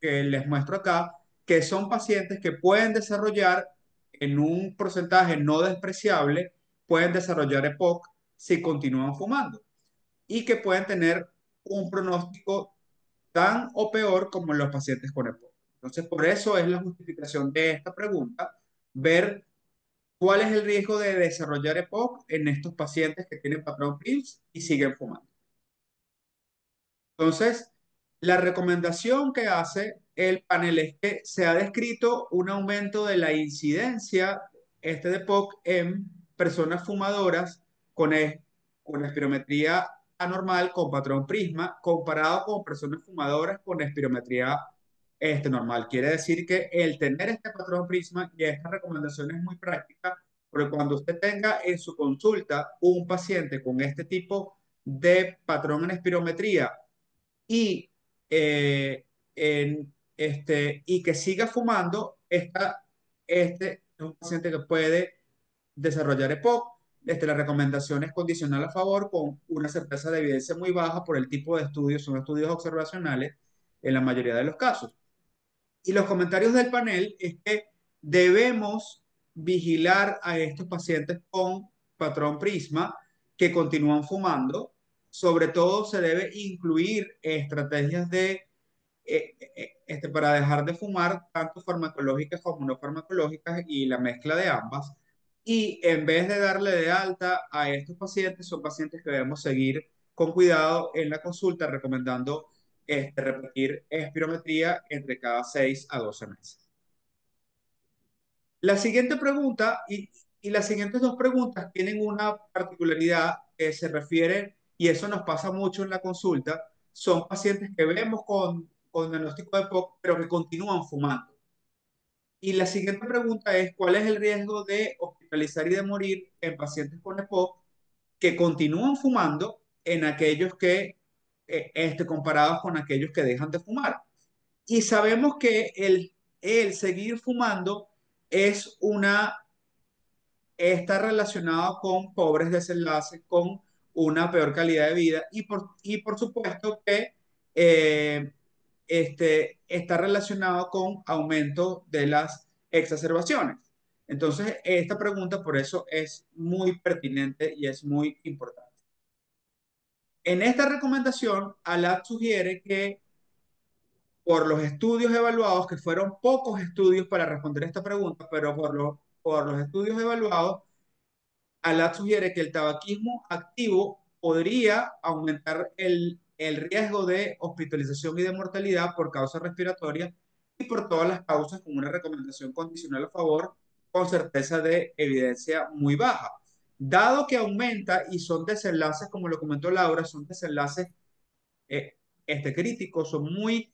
Speaker 1: que les muestro acá, que son pacientes que pueden desarrollar en un porcentaje no despreciable, pueden desarrollar EPOC si continúan fumando y que pueden tener un pronóstico tan o peor como los pacientes con EPOC. Entonces, por eso es la justificación de esta pregunta, ver cuál es el riesgo de desarrollar EPOC en estos pacientes que tienen patrón PILS y siguen fumando. Entonces, la recomendación que hace el panel es que se ha descrito un aumento de la incidencia este de EPOC, en personas fumadoras con, e, con espirometría anormal con patrón prisma comparado con personas fumadoras con espirometría este, normal. Quiere decir que el tener este patrón prisma y esta recomendación es muy práctica, porque cuando usted tenga en su consulta un paciente con este tipo de patrón en espirometría y, eh, este, y que siga fumando, este es un paciente que puede desarrollar EPOC, este, la recomendación es condicional a favor con una certeza de evidencia muy baja por el tipo de estudios, son estudios observacionales en la mayoría de los casos. Y los comentarios del panel es que debemos vigilar a estos pacientes con patrón prisma que continúan fumando. Sobre todo se debe incluir estrategias de, eh, eh, este, para dejar de fumar, tanto farmacológicas como no farmacológicas y la mezcla de ambas y en vez de darle de alta a estos pacientes, son pacientes que debemos seguir con cuidado en la consulta, recomendando este, repetir espirometría entre cada 6 a 12 meses. La siguiente pregunta y, las siguientes dos preguntas tienen una particularidad que se refiere, y eso nos pasa mucho en la consulta, son pacientes que vemos con, con diagnóstico de POC, pero que continúan fumando. Y la siguiente pregunta es, ¿cuál es el riesgo de hospitalizar y de morir en pacientes con EPOC que continúan fumando en aquellos que, eh, este, comparados con aquellos que dejan de fumar? Y sabemos que el, el seguir fumando es una, está relacionado con pobres desenlaces, con una peor calidad de vida y por, y por supuesto que eh, este, está relacionado con aumento de las exacerbaciones. Entonces, esta pregunta por eso es muy pertinente y es muy importante. En esta recomendación, ALAT sugiere que por los estudios evaluados, que fueron pocos estudios para responder esta pregunta, pero por, los, por los estudios evaluados, ALAT sugiere que el tabaquismo activo podría aumentar el el riesgo de hospitalización y de mortalidad por causas respiratorias y por todas las causas con una recomendación condicional a favor con certeza de evidencia muy baja. Dado que aumenta y son desenlaces, como lo comentó Laura, son desenlaces eh, este, críticos, son muy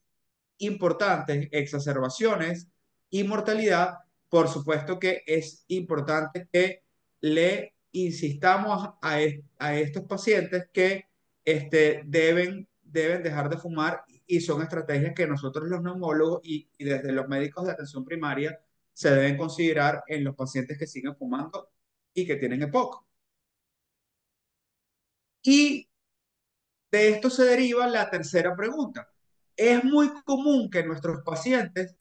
Speaker 1: importantes, exacerbaciones y mortalidad, por supuesto que es importante que le insistamos a estos pacientes que este, deben, deben dejar de fumar y son estrategias que nosotros los neumólogos y, desde los médicos de atención primaria se deben considerar en los pacientes que siguen fumando y que tienen EPOC. Y de esto se deriva la tercera pregunta. Es muy común que nuestros pacientes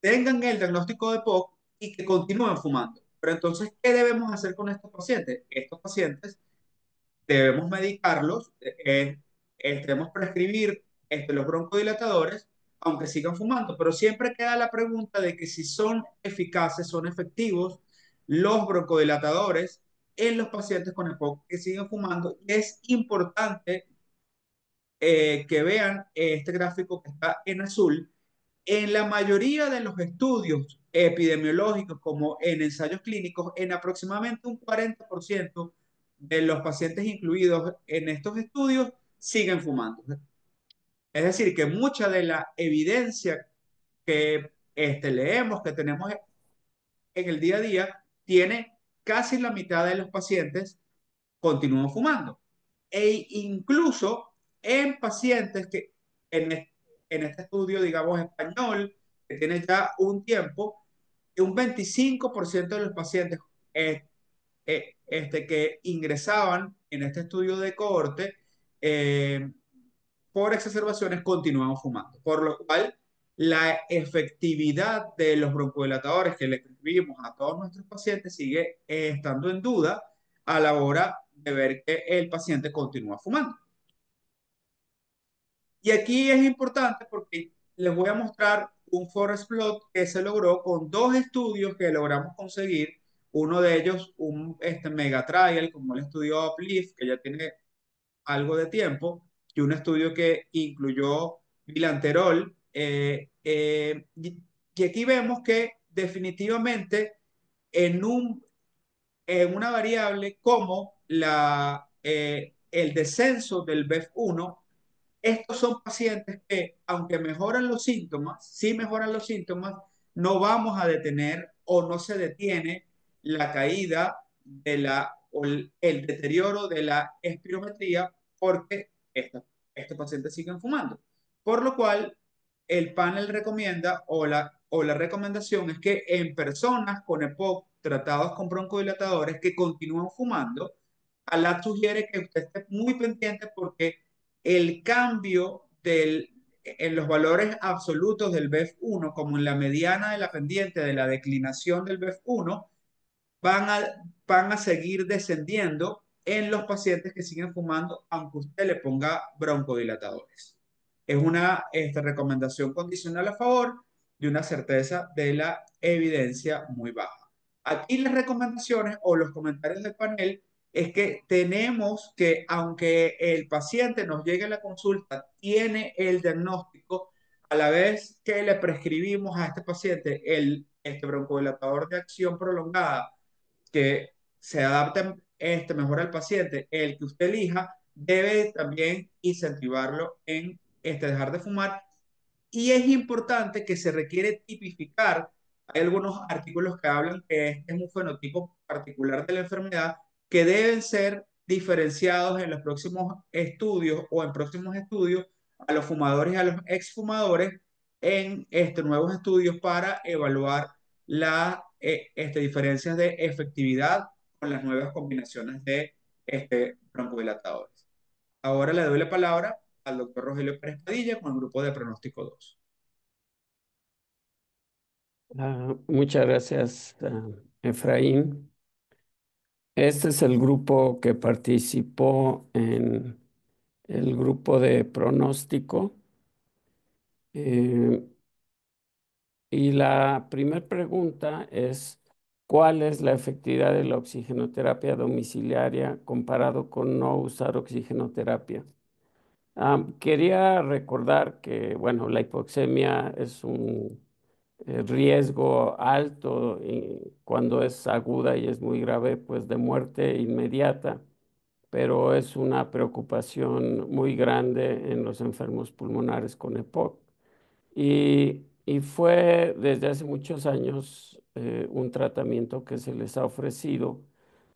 Speaker 1: tengan el diagnóstico de EPOC y que continúen fumando. Pero entonces, ¿qué debemos hacer con estos pacientes? Estos pacientes debemos medicarlos, eh, debemos prescribir este, los broncodilatadores, aunque sigan fumando, pero siempre queda la pregunta de que si son eficaces, son efectivos los broncodilatadores en los pacientes con EPOC que siguen fumando. Es importante eh, que vean este gráfico que está en azul. En la mayoría de los estudios epidemiológicos, como en ensayos clínicos, en aproximadamente un 40% de los pacientes incluidos en estos estudios siguen fumando. Es decir, que mucha de la evidencia que este, leemos, que tenemos en el día a día, tiene casi la mitad de los pacientes continúan fumando. E incluso en pacientes que en, este estudio, digamos, español, que tiene ya un tiempo, un 25% de los pacientes eh, eh este, que ingresaban en este estudio de cohorte eh, por exacerbaciones continuaban fumando, por lo cual la efectividad de los broncodilatadores que le prescribimos a todos nuestros pacientes sigue estando en duda a la hora de ver que el paciente continúa fumando. Y aquí es importante porque les voy a mostrar un forest plot que se logró con dos estudios que logramos conseguir uno de ellos, un este, mega trial, como el estudio Uplift, que ya tiene algo de tiempo, y un estudio que incluyó bilanterol. Eh, eh, y aquí vemos que definitivamente en, un, en una variable como la, eh, el descenso del BEF1, estos son pacientes que, aunque mejoran los síntomas, si mejoran los síntomas, no vamos a detener o no se detiene la caída de la, o el deterioro de la espirometría porque estos pacientes siguen fumando. Por lo cual, el panel recomienda o la, o la recomendación es que en personas con EPOC tratados con broncodilatadores que continúan fumando, ALAT sugiere que usted esté muy pendiente porque el cambio del, en los valores absolutos del BEF1, como en la mediana de la pendiente de la declinación del BEF1, van a, van a seguir descendiendo en los pacientes que siguen fumando, aunque usted le ponga broncodilatadores. Es una esta recomendación condicional a favor de una certeza de la evidencia muy baja. Aquí las recomendaciones o los comentarios del panel es que tenemos que, aunque el paciente nos llegue a la consulta, tiene el diagnóstico, a la vez que le prescribimos a este paciente el este broncodilatador de acción prolongada que se adapten este, mejor al paciente, el que usted elija, debe también incentivarlo en este, dejar de fumar. Y es importante que se requiere tipificar. Hay algunos artículos que hablan que este es un fenotipo particular de la enfermedad que deben ser diferenciados en los próximos estudios o en próximos estudios a los fumadores y a los exfumadores en este, nuevos estudios para evaluar la eh, este, diferencias de efectividad con las nuevas combinaciones de este, broncodilatadores. Ahora le doy la palabra al doctor Rogelio Pérez Padilla con el grupo de pronóstico 2.
Speaker 5: Ah, muchas gracias, ah, Efraín. Este es el grupo que participó en el grupo de pronóstico. Eh, y la primera pregunta es, ¿cuál es la efectividad de la oxigenoterapia domiciliaria comparado con no usar oxigenoterapia? Ah, quería recordar que, bueno, la hipoxemia es un eh, riesgo alto cuando es aguda y es muy grave, pues de muerte inmediata, pero es una preocupación muy grande en los enfermos pulmonares con EPOC. Y y fue desde hace muchos años eh, un tratamiento que se les ha ofrecido,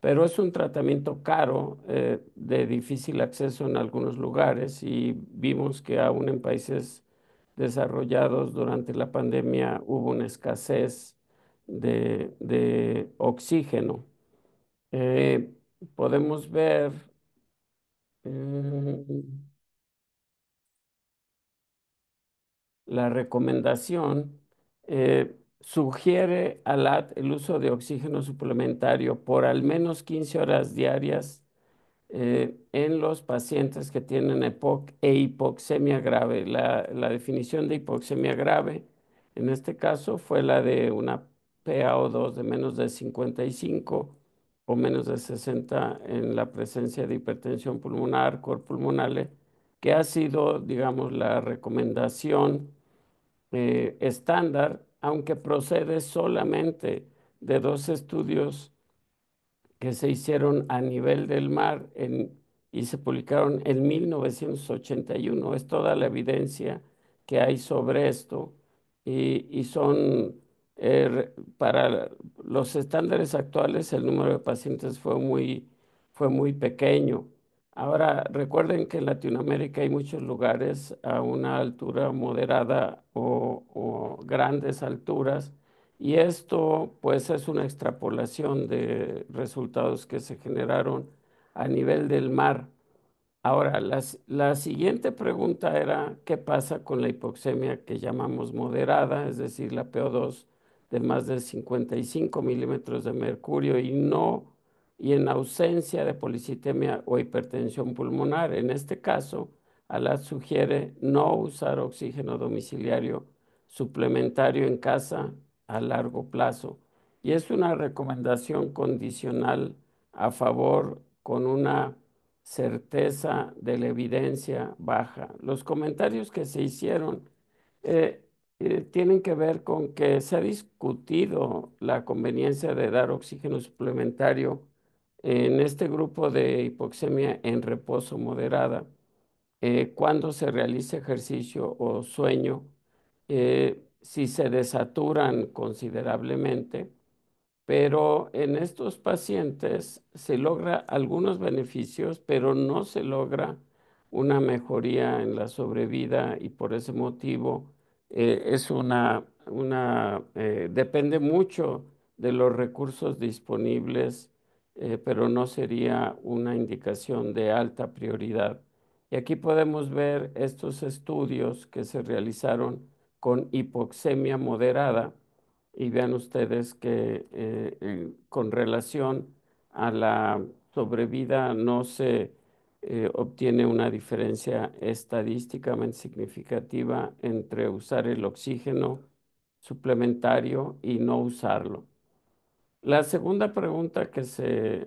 Speaker 5: pero es un tratamiento caro, eh, de difícil acceso en algunos lugares y vimos que aún en países desarrollados durante la pandemia hubo una escasez de, oxígeno. Eh, podemos ver... la recomendación eh, sugiere al AT el uso de oxígeno suplementario por al menos 15 horas diarias eh, en los pacientes que tienen EPOC e hipoxemia grave. La, definición de hipoxemia grave en este caso fue la de una PaO2 de menos de 55 o menos de 60 en la presencia de hipertensión pulmonar, pulmonale, que ha sido, digamos, la recomendación eh, estándar, aunque procede solamente de dos estudios que se hicieron a nivel del mar y se publicaron en 1981. Es toda la evidencia que hay sobre esto y, son eh, para los estándares actuales el número de pacientes fue muy, fue muy pequeño. Ahora, recuerden que en Latinoamérica hay muchos lugares a una altura moderada o, grandes alturas y esto pues es una extrapolación de resultados que se generaron a nivel del mar. Ahora, la siguiente pregunta era, ¿qué pasa con la hipoxemia que llamamos moderada, es decir, la PO2 de más de 55 milímetros de mercurio y no y en ausencia de policitemia o hipertensión pulmonar. En este caso, ALAT sugiere no usar oxígeno domiciliario suplementario en casa a largo plazo y es una recomendación condicional a favor con una certeza de la evidencia baja. Los comentarios que se hicieron eh, eh, tienen que ver con que se ha discutido la conveniencia de dar oxígeno suplementario en este grupo de hipoxemia en reposo moderada, eh, cuando se realiza ejercicio o sueño, eh, si se desaturan considerablemente, pero en estos pacientes se logra algunos beneficios, pero no se logra una mejoría en la sobrevida y por ese motivo eh, es depende mucho de los recursos disponibles eh, pero no sería una indicación de alta prioridad. Y aquí podemos ver estos estudios que se realizaron con hipoxemia moderada y vean ustedes que eh, con relación a la sobrevida no se eh, obtiene una diferencia estadísticamente significativa entre usar el oxígeno suplementario y no usarlo. La segunda pregunta que se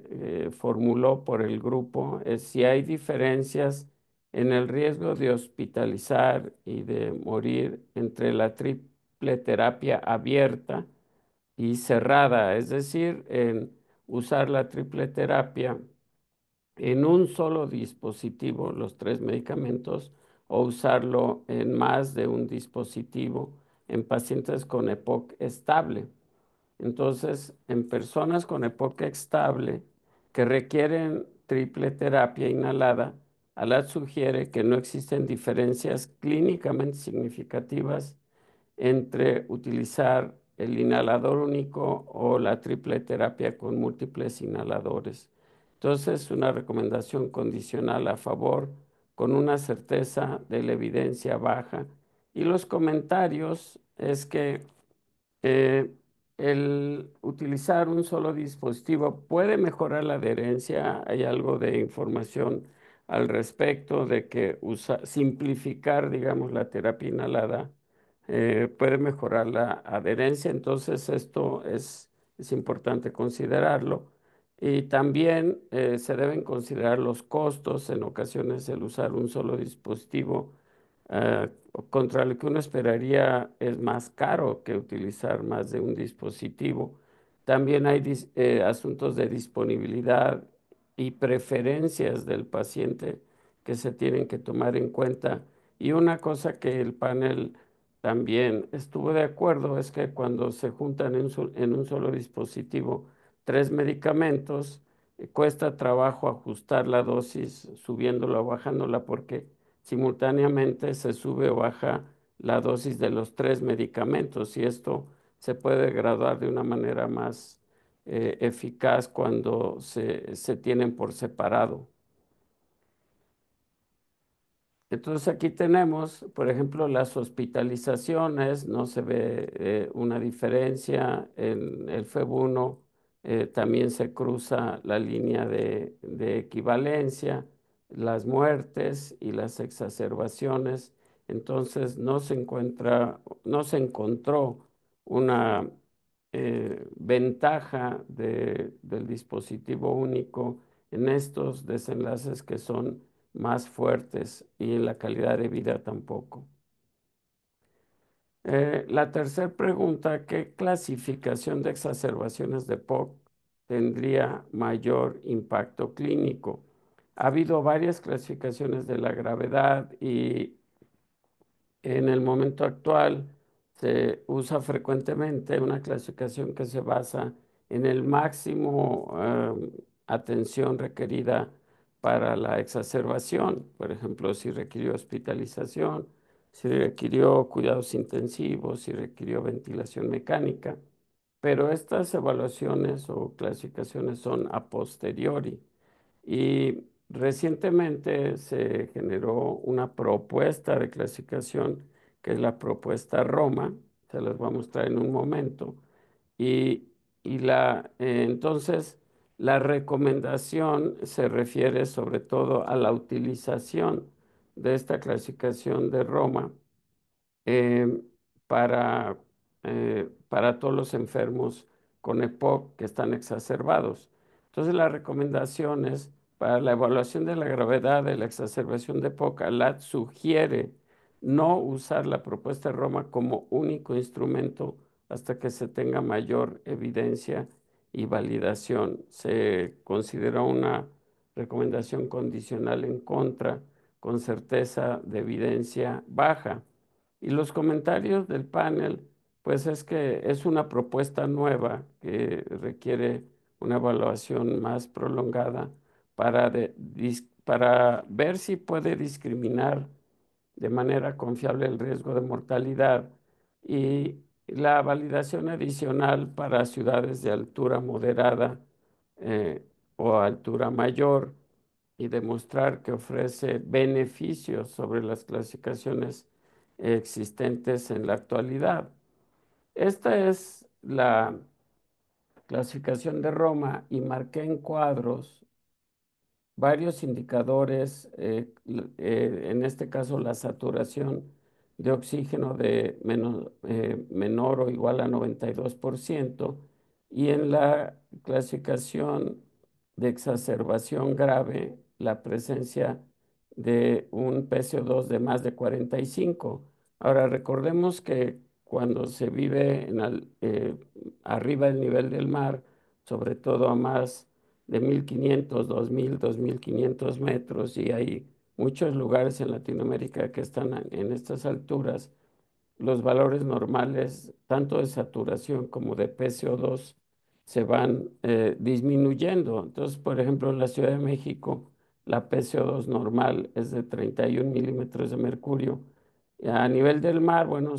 Speaker 5: eh, formuló por el grupo es si hay diferencias en el riesgo de hospitalizar y de morir entre la triple terapia abierta y cerrada, es decir, en usar la triple terapia en un solo dispositivo, los tres medicamentos, o usarlo en más de un dispositivo en pacientes con EPOC estable. Entonces, en personas con época estable que requieren triple terapia inhalada, Alad sugiere que no existen diferencias clínicamente significativas entre utilizar el inhalador único o la triple terapia con múltiples inhaladores. Entonces, una recomendación condicional a favor con una certeza de la evidencia baja. Y los comentarios es que eh, el utilizar un solo dispositivo puede mejorar la adherencia. Hay algo de información al respecto de que simplificar, digamos, la terapia inhalada eh, puede mejorar la adherencia. Entonces, esto es, importante considerarlo. Y también eh, se deben considerar los costos. En ocasiones, el usar un solo dispositivo eh, contra lo que uno esperaría es más caro que utilizar más de un dispositivo. También hay eh, asuntos de disponibilidad y preferencias del paciente que se tienen que tomar en cuenta. Y una cosa que el panel también estuvo de acuerdo es que cuando se juntan en, en un solo dispositivo tres medicamentos, eh, cuesta trabajo ajustar la dosis, subiéndola o bajándola, porque simultáneamente se sube o baja la dosis de los tres medicamentos y esto se puede graduar de una manera más eh, eficaz cuando se, tienen por separado. Entonces aquí tenemos, por ejemplo, las hospitalizaciones, no se ve eh, una diferencia en el FEB1, eh, también se cruza la línea de equivalencia las muertes y las exacerbaciones, entonces no se, encuentra, no se encontró una eh, ventaja del dispositivo único en estos desenlaces que son más fuertes y en la calidad de vida tampoco. Eh, la tercera pregunta, ¿qué clasificación de exacerbaciones de POC tendría mayor impacto clínico? ha habido varias clasificaciones de la gravedad y en el momento actual se usa frecuentemente una clasificación que se basa en el máximo eh, atención requerida para la exacerbación, por ejemplo, si requirió hospitalización, si requirió cuidados intensivos, si requirió ventilación mecánica, pero estas evaluaciones o clasificaciones son a posteriori y Recientemente se generó una propuesta de clasificación que es la propuesta Roma, se las voy a mostrar en un momento, y, la, eh, entonces la recomendación se refiere sobre todo a la utilización de esta clasificación de Roma eh, para, eh, para todos los enfermos con EPOC que están exacerbados. Entonces la recomendación es para la evaluación de la gravedad de la exacerbación de POCA, LAT sugiere no usar la propuesta de Roma como único instrumento hasta que se tenga mayor evidencia y validación. Se considera una recomendación condicional en contra con certeza de evidencia baja. Y los comentarios del panel, pues es que es una propuesta nueva que requiere una evaluación más prolongada para, ver si puede discriminar de manera confiable el riesgo de mortalidad y la validación adicional para ciudades de altura moderada eh, o altura mayor y demostrar que ofrece beneficios sobre las clasificaciones existentes en la actualidad. Esta es la clasificación de Roma y marqué en cuadros varios indicadores, eh, eh, en este caso la saturación de oxígeno de eh, menor o igual a 92%, y en la clasificación de exacerbación grave, la presencia de un PCO2 de más de 45. Ahora, recordemos que cuando se vive en arriba del nivel del mar, sobre todo a más de 1500, 2000, 2500 metros y hay muchos lugares en Latinoamérica que están en estas alturas, los valores normales, tanto de saturación como de PCO2, se van eh, disminuyendo. Entonces, por ejemplo, en la Ciudad de México, la PCO2 normal es de 31 milímetros de mercurio. A nivel del mar, bueno,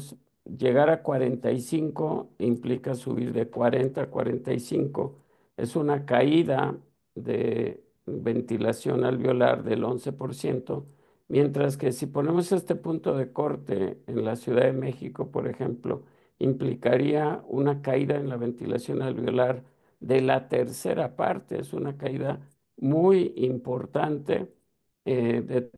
Speaker 5: llegar a 45 implica subir de 40 a 45 es una caída de ventilación alveolar del 11%, mientras que si ponemos este punto de corte en la Ciudad de México, por ejemplo, implicaría una caída en la ventilación alveolar de la tercera parte, es una caída muy importante. Eh, de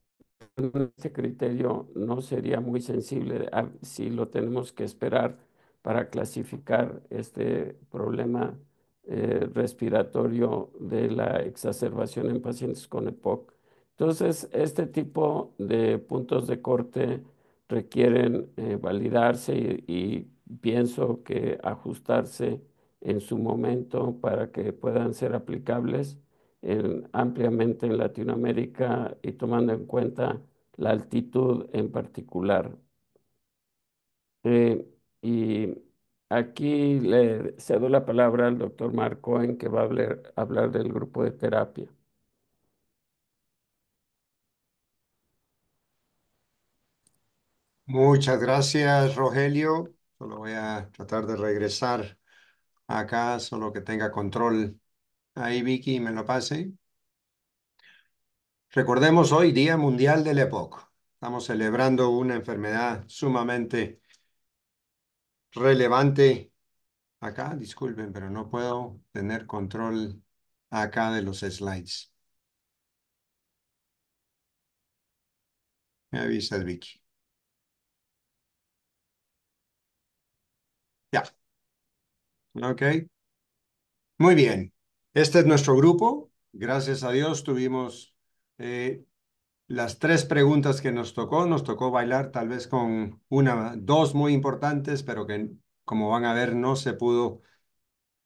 Speaker 5: este criterio no sería muy sensible si lo tenemos que esperar para clasificar este problema eh, respiratorio de la exacerbación en pacientes con EPOC. Entonces, este tipo de puntos de corte requieren eh, validarse y, pienso que ajustarse en su momento para que puedan ser aplicables ampliamente en Latinoamérica y tomando en cuenta la altitud en particular. Eh, y Aquí le cedo la palabra al doctor Marco en que va a hablar, del grupo de terapia.
Speaker 3: Muchas gracias, Rogelio. Solo voy a tratar de regresar acá, solo que tenga control. Ahí, Vicky, me lo pase. Recordemos hoy Día Mundial del EPOC. Estamos celebrando una enfermedad sumamente relevante acá. Disculpen, pero no puedo tener control acá de los slides. Me el Vicky. Ya. Ok. Muy bien. Este es nuestro grupo. Gracias a Dios tuvimos eh, las tres preguntas que nos tocó, nos tocó bailar tal vez con una, dos muy importantes, pero que como van a ver no se pudo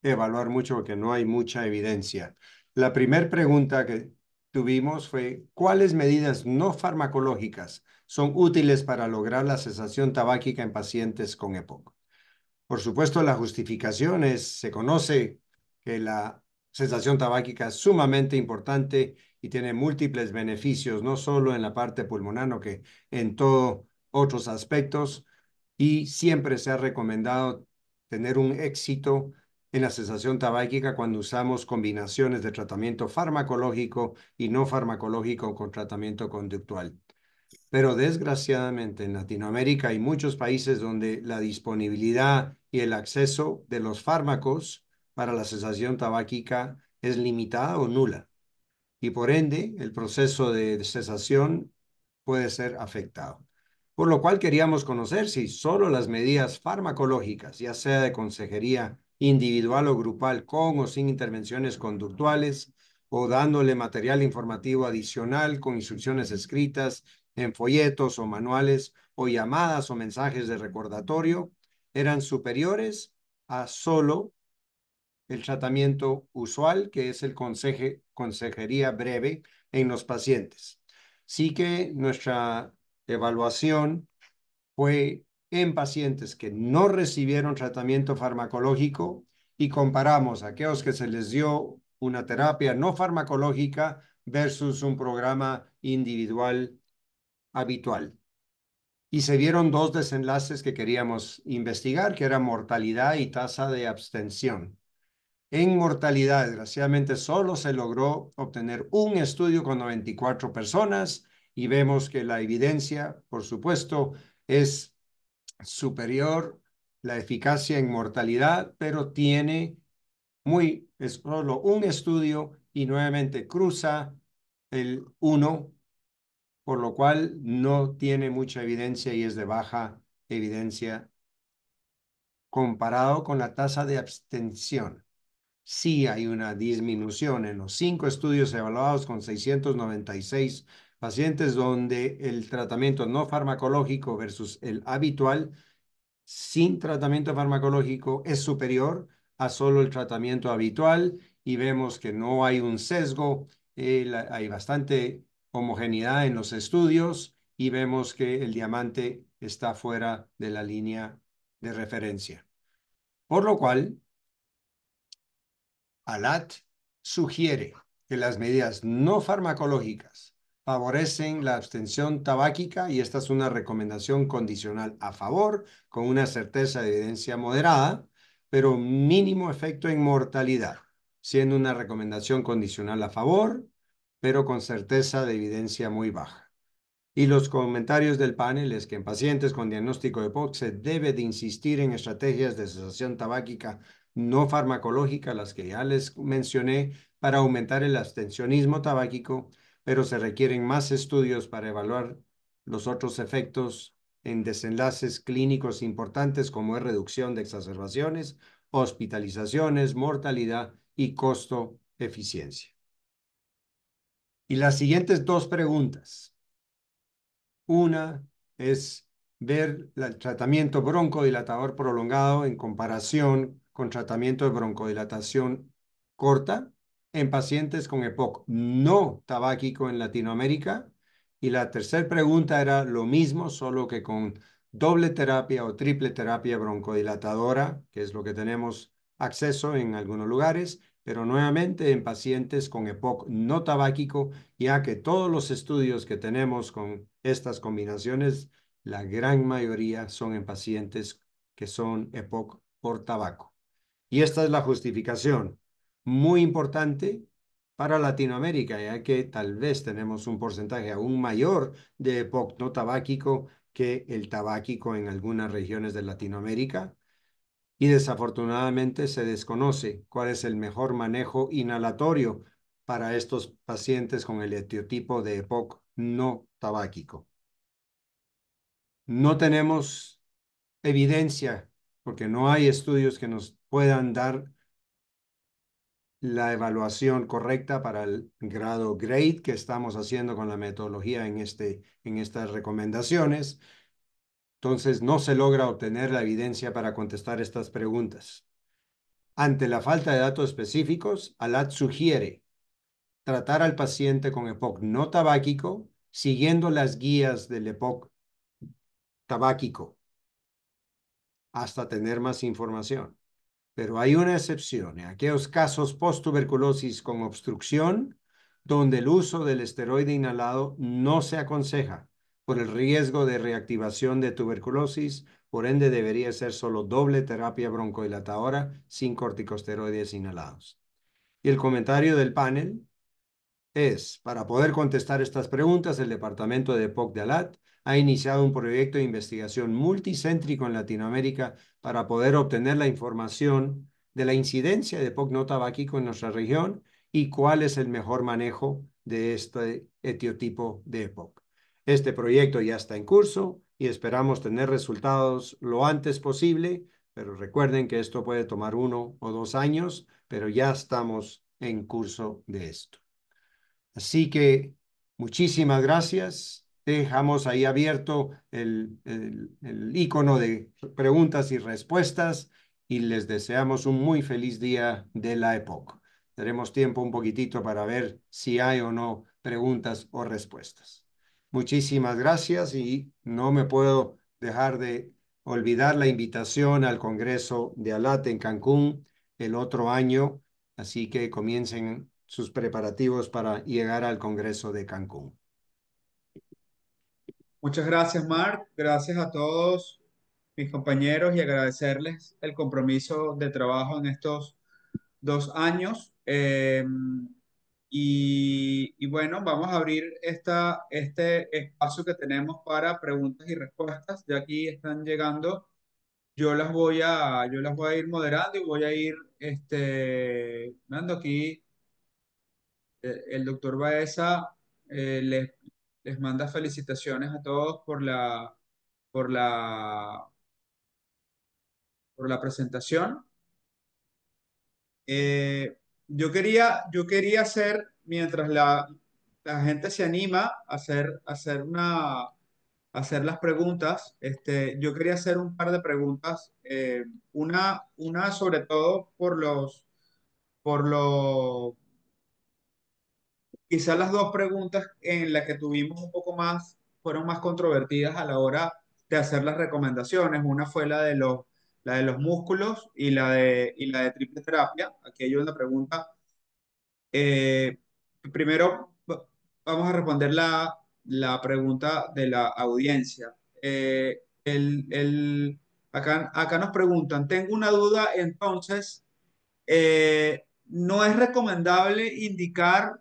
Speaker 3: evaluar mucho porque no hay mucha evidencia. La primera pregunta que tuvimos fue, ¿cuáles medidas no farmacológicas son útiles para lograr la cesación tabáquica en pacientes con EPOC? Por supuesto, la justificación es, se conoce que la cesación tabáquica es sumamente importante y tiene múltiples beneficios, no solo en la parte pulmonar, sino que en todos otros aspectos. Y siempre se ha recomendado tener un éxito en la cesación tabáquica cuando usamos combinaciones de tratamiento farmacológico y no farmacológico con tratamiento conductual. Pero desgraciadamente en Latinoamérica hay muchos países donde la disponibilidad y el acceso de los fármacos para la cesación tabáquica es limitada o nula y por ende el proceso de cesación puede ser afectado. Por lo cual queríamos conocer si solo las medidas farmacológicas, ya sea de consejería individual o grupal, con o sin intervenciones conductuales, o dándole material informativo adicional con instrucciones escritas en folletos o manuales, o llamadas o mensajes de recordatorio, eran superiores a solo el tratamiento usual, que es el consejería breve en los pacientes. Sí que nuestra evaluación fue en pacientes que no recibieron tratamiento farmacológico y comparamos a aquellos que se les dio una terapia no farmacológica versus un programa individual habitual. Y se vieron dos desenlaces que queríamos investigar, que era mortalidad y tasa de abstención en mortalidad. Desgraciadamente, solo se logró obtener un estudio con 94 personas y vemos que la evidencia, por supuesto, es superior la eficacia en mortalidad, pero tiene muy es solo un estudio y nuevamente cruza el 1, por lo cual no tiene mucha evidencia y es de baja evidencia comparado con la tasa de abstención sí hay una disminución en los cinco estudios evaluados con 696 pacientes donde el tratamiento no farmacológico versus el habitual sin tratamiento farmacológico es superior a solo el tratamiento habitual y vemos que no hay un sesgo, eh, hay bastante homogeneidad en los estudios y vemos que el diamante está fuera de la línea de referencia. Por lo cual, ALAT sugiere que las medidas no farmacológicas favorecen la abstención tabáquica y esta es una recomendación condicional a favor con una certeza de evidencia moderada, pero mínimo efecto en mortalidad, siendo una recomendación condicional a favor, pero con certeza de evidencia muy baja. Y los comentarios del panel es que en pacientes con diagnóstico de POC se debe de insistir en estrategias de cesación tabáquica no farmacológica, las que ya les mencioné, para aumentar el abstencionismo tabáquico, pero se requieren más estudios para evaluar los otros efectos en desenlaces clínicos importantes como es reducción de exacerbaciones, hospitalizaciones, mortalidad y costo eficiencia. Y las siguientes dos preguntas. Una es ver el tratamiento broncodilatador prolongado en comparación con tratamiento de broncodilatación corta en pacientes con EPOC no tabáquico en Latinoamérica. Y la tercera pregunta era lo mismo, solo que con doble terapia o triple terapia broncodilatadora, que es lo que tenemos acceso en algunos lugares, pero nuevamente en pacientes con EPOC no tabáquico, ya que todos los estudios que tenemos con estas combinaciones, la gran mayoría son en pacientes que son EPOC por tabaco. Y esta es la justificación muy importante para Latinoamérica, ya que tal vez tenemos un porcentaje aún mayor de EPOC no tabáquico que el tabáquico en algunas regiones de Latinoamérica. Y desafortunadamente se desconoce cuál es el mejor manejo inhalatorio para estos pacientes con el etiotipo de EPOC no tabáquico. No tenemos evidencia, porque no hay estudios que nos puedan dar la evaluación correcta para el grado grade que estamos haciendo con la metodología en, este, en estas recomendaciones. Entonces, no se logra obtener la evidencia para contestar estas preguntas. Ante la falta de datos específicos, ALAT sugiere tratar al paciente con EPOC no tabáquico, siguiendo las guías del EPOC tabáquico, hasta tener más información pero hay una excepción, en ¿eh? aquellos casos post-tuberculosis con obstrucción, donde el uso del esteroide inhalado no se aconseja por el riesgo de reactivación de tuberculosis, por ende debería ser solo doble terapia broncodilatadora sin corticosteroides inhalados. Y el comentario del panel es, para poder contestar estas preguntas, el Departamento de POC de ALAT ha iniciado un proyecto de investigación multicéntrico en Latinoamérica para poder obtener la información de la incidencia de POC no tabáquico en nuestra región y cuál es el mejor manejo de este etiotipo de EPOC. Este proyecto ya está en curso y esperamos tener resultados lo antes posible, pero recuerden que esto puede tomar uno o dos años, pero ya estamos en curso de esto. Así que muchísimas gracias. Dejamos ahí abierto el, icono de preguntas y respuestas y les deseamos un muy feliz día de la época. Tendremos tiempo un poquitito para ver si hay o no preguntas o respuestas. Muchísimas gracias y no me puedo dejar de olvidar la invitación al Congreso de Alate en Cancún el otro año, así que comiencen sus preparativos para llegar al Congreso de Cancún.
Speaker 1: Muchas gracias, Mark. Gracias a todos mis compañeros y agradecerles el compromiso de trabajo en estos dos años. Em, y, y, bueno, vamos a abrir esta, este espacio que tenemos para preguntas y respuestas. Ya aquí están llegando. Yo las voy a, yo las voy a ir moderando y voy a ir este, dando aquí eh, el doctor Baeza eh, les, manda felicitaciones a todos por la, por la, por la presentación. Eh, yo, quería, yo quería hacer, mientras la, gente se anima a hacer, hacer, una, hacer las preguntas, este, yo quería hacer un par de preguntas. una, una sobre todo por los, por los quizás las dos preguntas en las que tuvimos un poco más, fueron más controvertidas a la hora de hacer las recomendaciones. Una fue la de los, la de los músculos y la de, y la de triple terapia. Aquí hay la pregunta. Eh, primero, vamos a responder la, pregunta de la audiencia. Eh, el, acá, nos preguntan, tengo una duda, entonces, eh, ¿no es recomendable indicar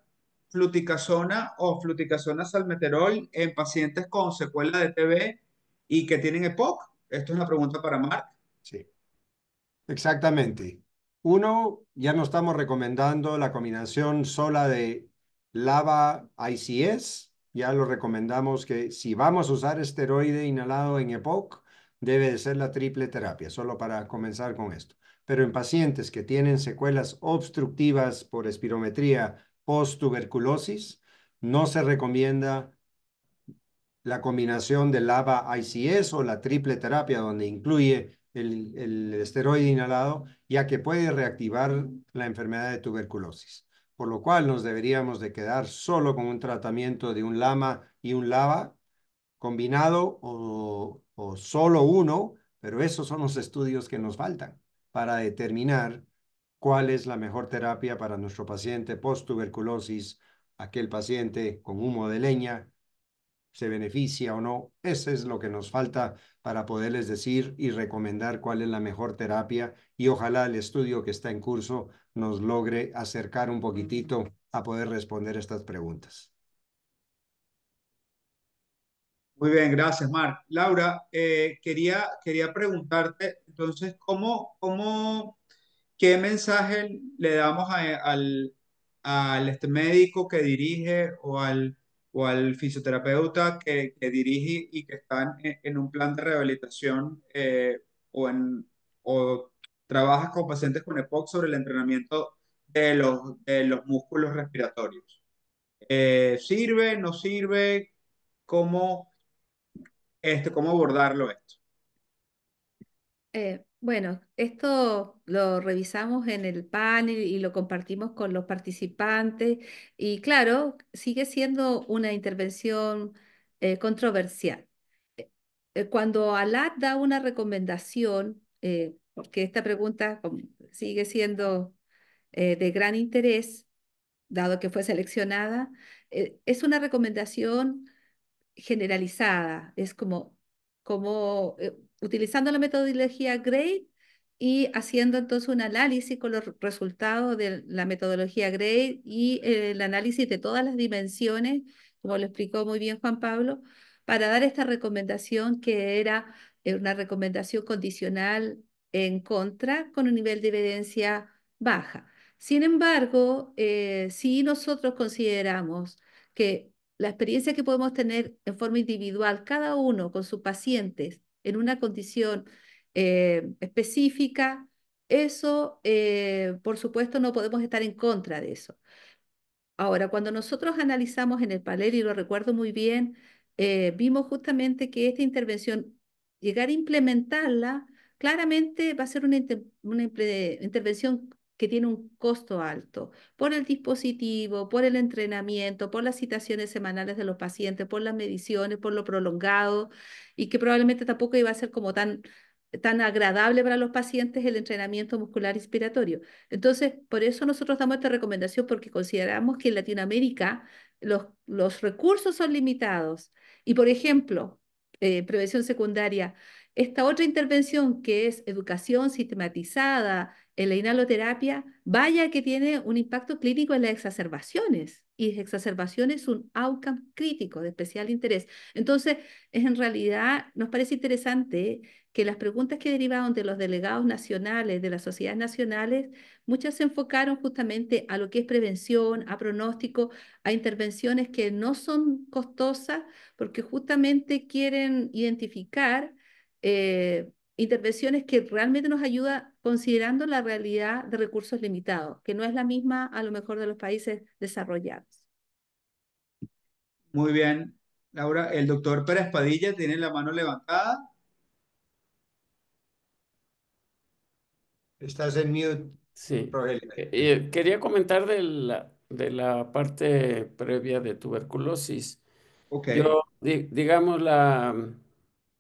Speaker 1: fluticasona o fluticasona salmeterol en pacientes con secuela de TB y que tienen EPOC? Esto es una pregunta para Mark.
Speaker 3: Sí, exactamente. Uno, ya no estamos recomendando la combinación sola de LAVA ICS. Ya lo recomendamos que si vamos a usar esteroide inhalado en EPOC, debe de ser la triple terapia, solo para comenzar con esto. Pero en pacientes que tienen secuelas obstructivas por espirometría post-tuberculosis. No se recomienda la combinación de LAVA ICS o la triple terapia, donde incluye el, esteroide inhalado, ya que puede reactivar la enfermedad de tuberculosis. Por lo cual nos deberíamos de quedar solo con un tratamiento de un LAMA y un LAVA combinado o, o solo uno, pero esos son los estudios que nos faltan para determinar cuál es la mejor terapia para nuestro paciente post-tuberculosis, aquel paciente con humo de leña, se beneficia o no. Eso es lo que nos falta para poderles decir y recomendar cuál es la mejor terapia y ojalá el estudio que está en curso nos logre acercar un poquitito a poder responder estas preguntas. Muy bien, gracias, Mar.
Speaker 1: Laura, eh, quería, quería preguntarte, entonces, ¿cómo, cómo ¿qué mensaje le damos al, este médico que dirige o al, al fisioterapeuta que, dirige y que están e, en, un plan de rehabilitación eh, o, en, o trabajas con pacientes con EPOC sobre el entrenamiento de los, los músculos respiratorios? Eh, sirve? ¿Cómo, este, cómo abordarlo esto?
Speaker 4: Eh, bueno, esto lo revisamos en el panel y lo compartimos con los participantes y claro, sigue siendo una intervención eh, controversial. Eh, eh, cuando Alat da una recomendación, porque esta pregunta sigue siendo de gran interés, dado que fue seleccionada, es una recomendación generalizada, es como, como utilizando la metodología Gray y haciendo entonces un análisis con los resultados de la metodología GRADE y el análisis de todas las dimensiones, como lo explicó muy bien Juan Pablo, para dar esta recomendación que era eh, una recomendación condicional en contra con un nivel de evidencia baja. Sin embargo, eh, si nosotros consideramos que la experiencia que podemos tener en forma individual, cada uno con sus pacientes, en una condición eh, específica, eso, eh, por supuesto, no podemos estar en contra de eso. Ahora, cuando nosotros analizamos en el panel, y lo recuerdo muy bien, eh, vimos justamente que esta intervención, llegar a implementarla, claramente va a ser una, una intervención que tiene un costo alto por el dispositivo, por el entrenamiento, por las citaciones semanales de los pacientes, por las mediciones, por lo prolongado y que probablemente tampoco iba a ser como tan tan agradable para los pacientes el entrenamiento muscular inspiratorio. Entonces, por eso nosotros damos esta recomendación, porque consideramos que en Latinoamérica los, los recursos son limitados. Y, por ejemplo, eh, prevención secundaria, esta otra intervención que es educación sistematizada en la inhaloterapia, vaya que tiene un impacto clínico en las exacerbaciones. Y las exacerbaciones es un outcome crítico de especial interés. Entonces, en realidad nos parece interesante que las preguntas que derivaron de los delegados nacionales, de las sociedades nacionales, muchas se enfocaron justamente a lo que es prevención, a pronóstico, a intervenciones que no son costosas, porque justamente quieren identificar eh, intervenciones que realmente nos ayuda considerando la realidad de recursos limitados, que no es la misma a lo mejor de los países desarrollados.
Speaker 1: Muy bien. Laura, el doctor Pérez
Speaker 5: Padilla tiene la mano
Speaker 4: levantada.
Speaker 3: Estás en mute. Sí.
Speaker 5: Eh, eh, quería comentar de la, de la parte previa de tuberculosis. Okay. Yo, digamos, la,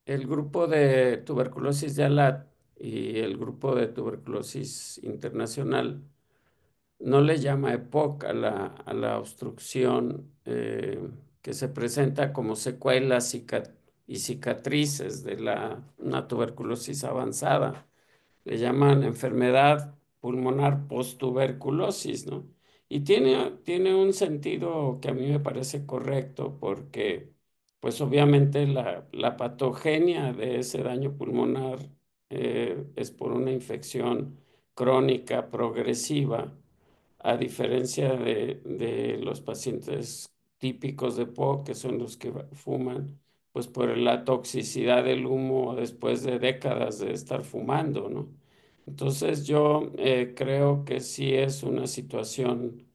Speaker 5: el grupo de tuberculosis de ALAT y el grupo de tuberculosis internacional no le llama EPOC a la, obstrucción eh, que se presenta como secuelas y cicatrices de la, una tuberculosis avanzada. Le llaman enfermedad pulmonar post-tuberculosis, ¿no? Y tiene, tiene un sentido que a mí me parece correcto porque pues obviamente la, patogenia de ese daño pulmonar eh, es por una infección crónica progresiva, a diferencia de, los pacientes típicos de PO, que son los que fuman, pues por la toxicidad del humo después de décadas de estar fumando, ¿no? Entonces yo eh, creo que sí es una situación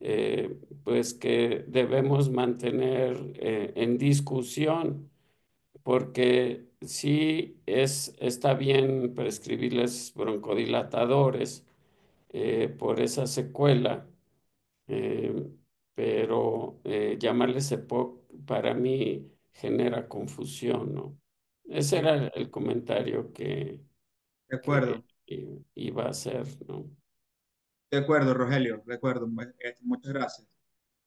Speaker 5: eh, pues que debemos mantener eh, en discusión, porque sí es, está bien prescribirles broncodilatadores eh, por esa secuela, pero llamarles EPOC para mí genera confusión, ¿no? Ese era el, comentario que... De acuerdo. iba a hacer, ¿no?
Speaker 1: De acuerdo, Rogelio, de acuerdo. Eh, muchas gracias.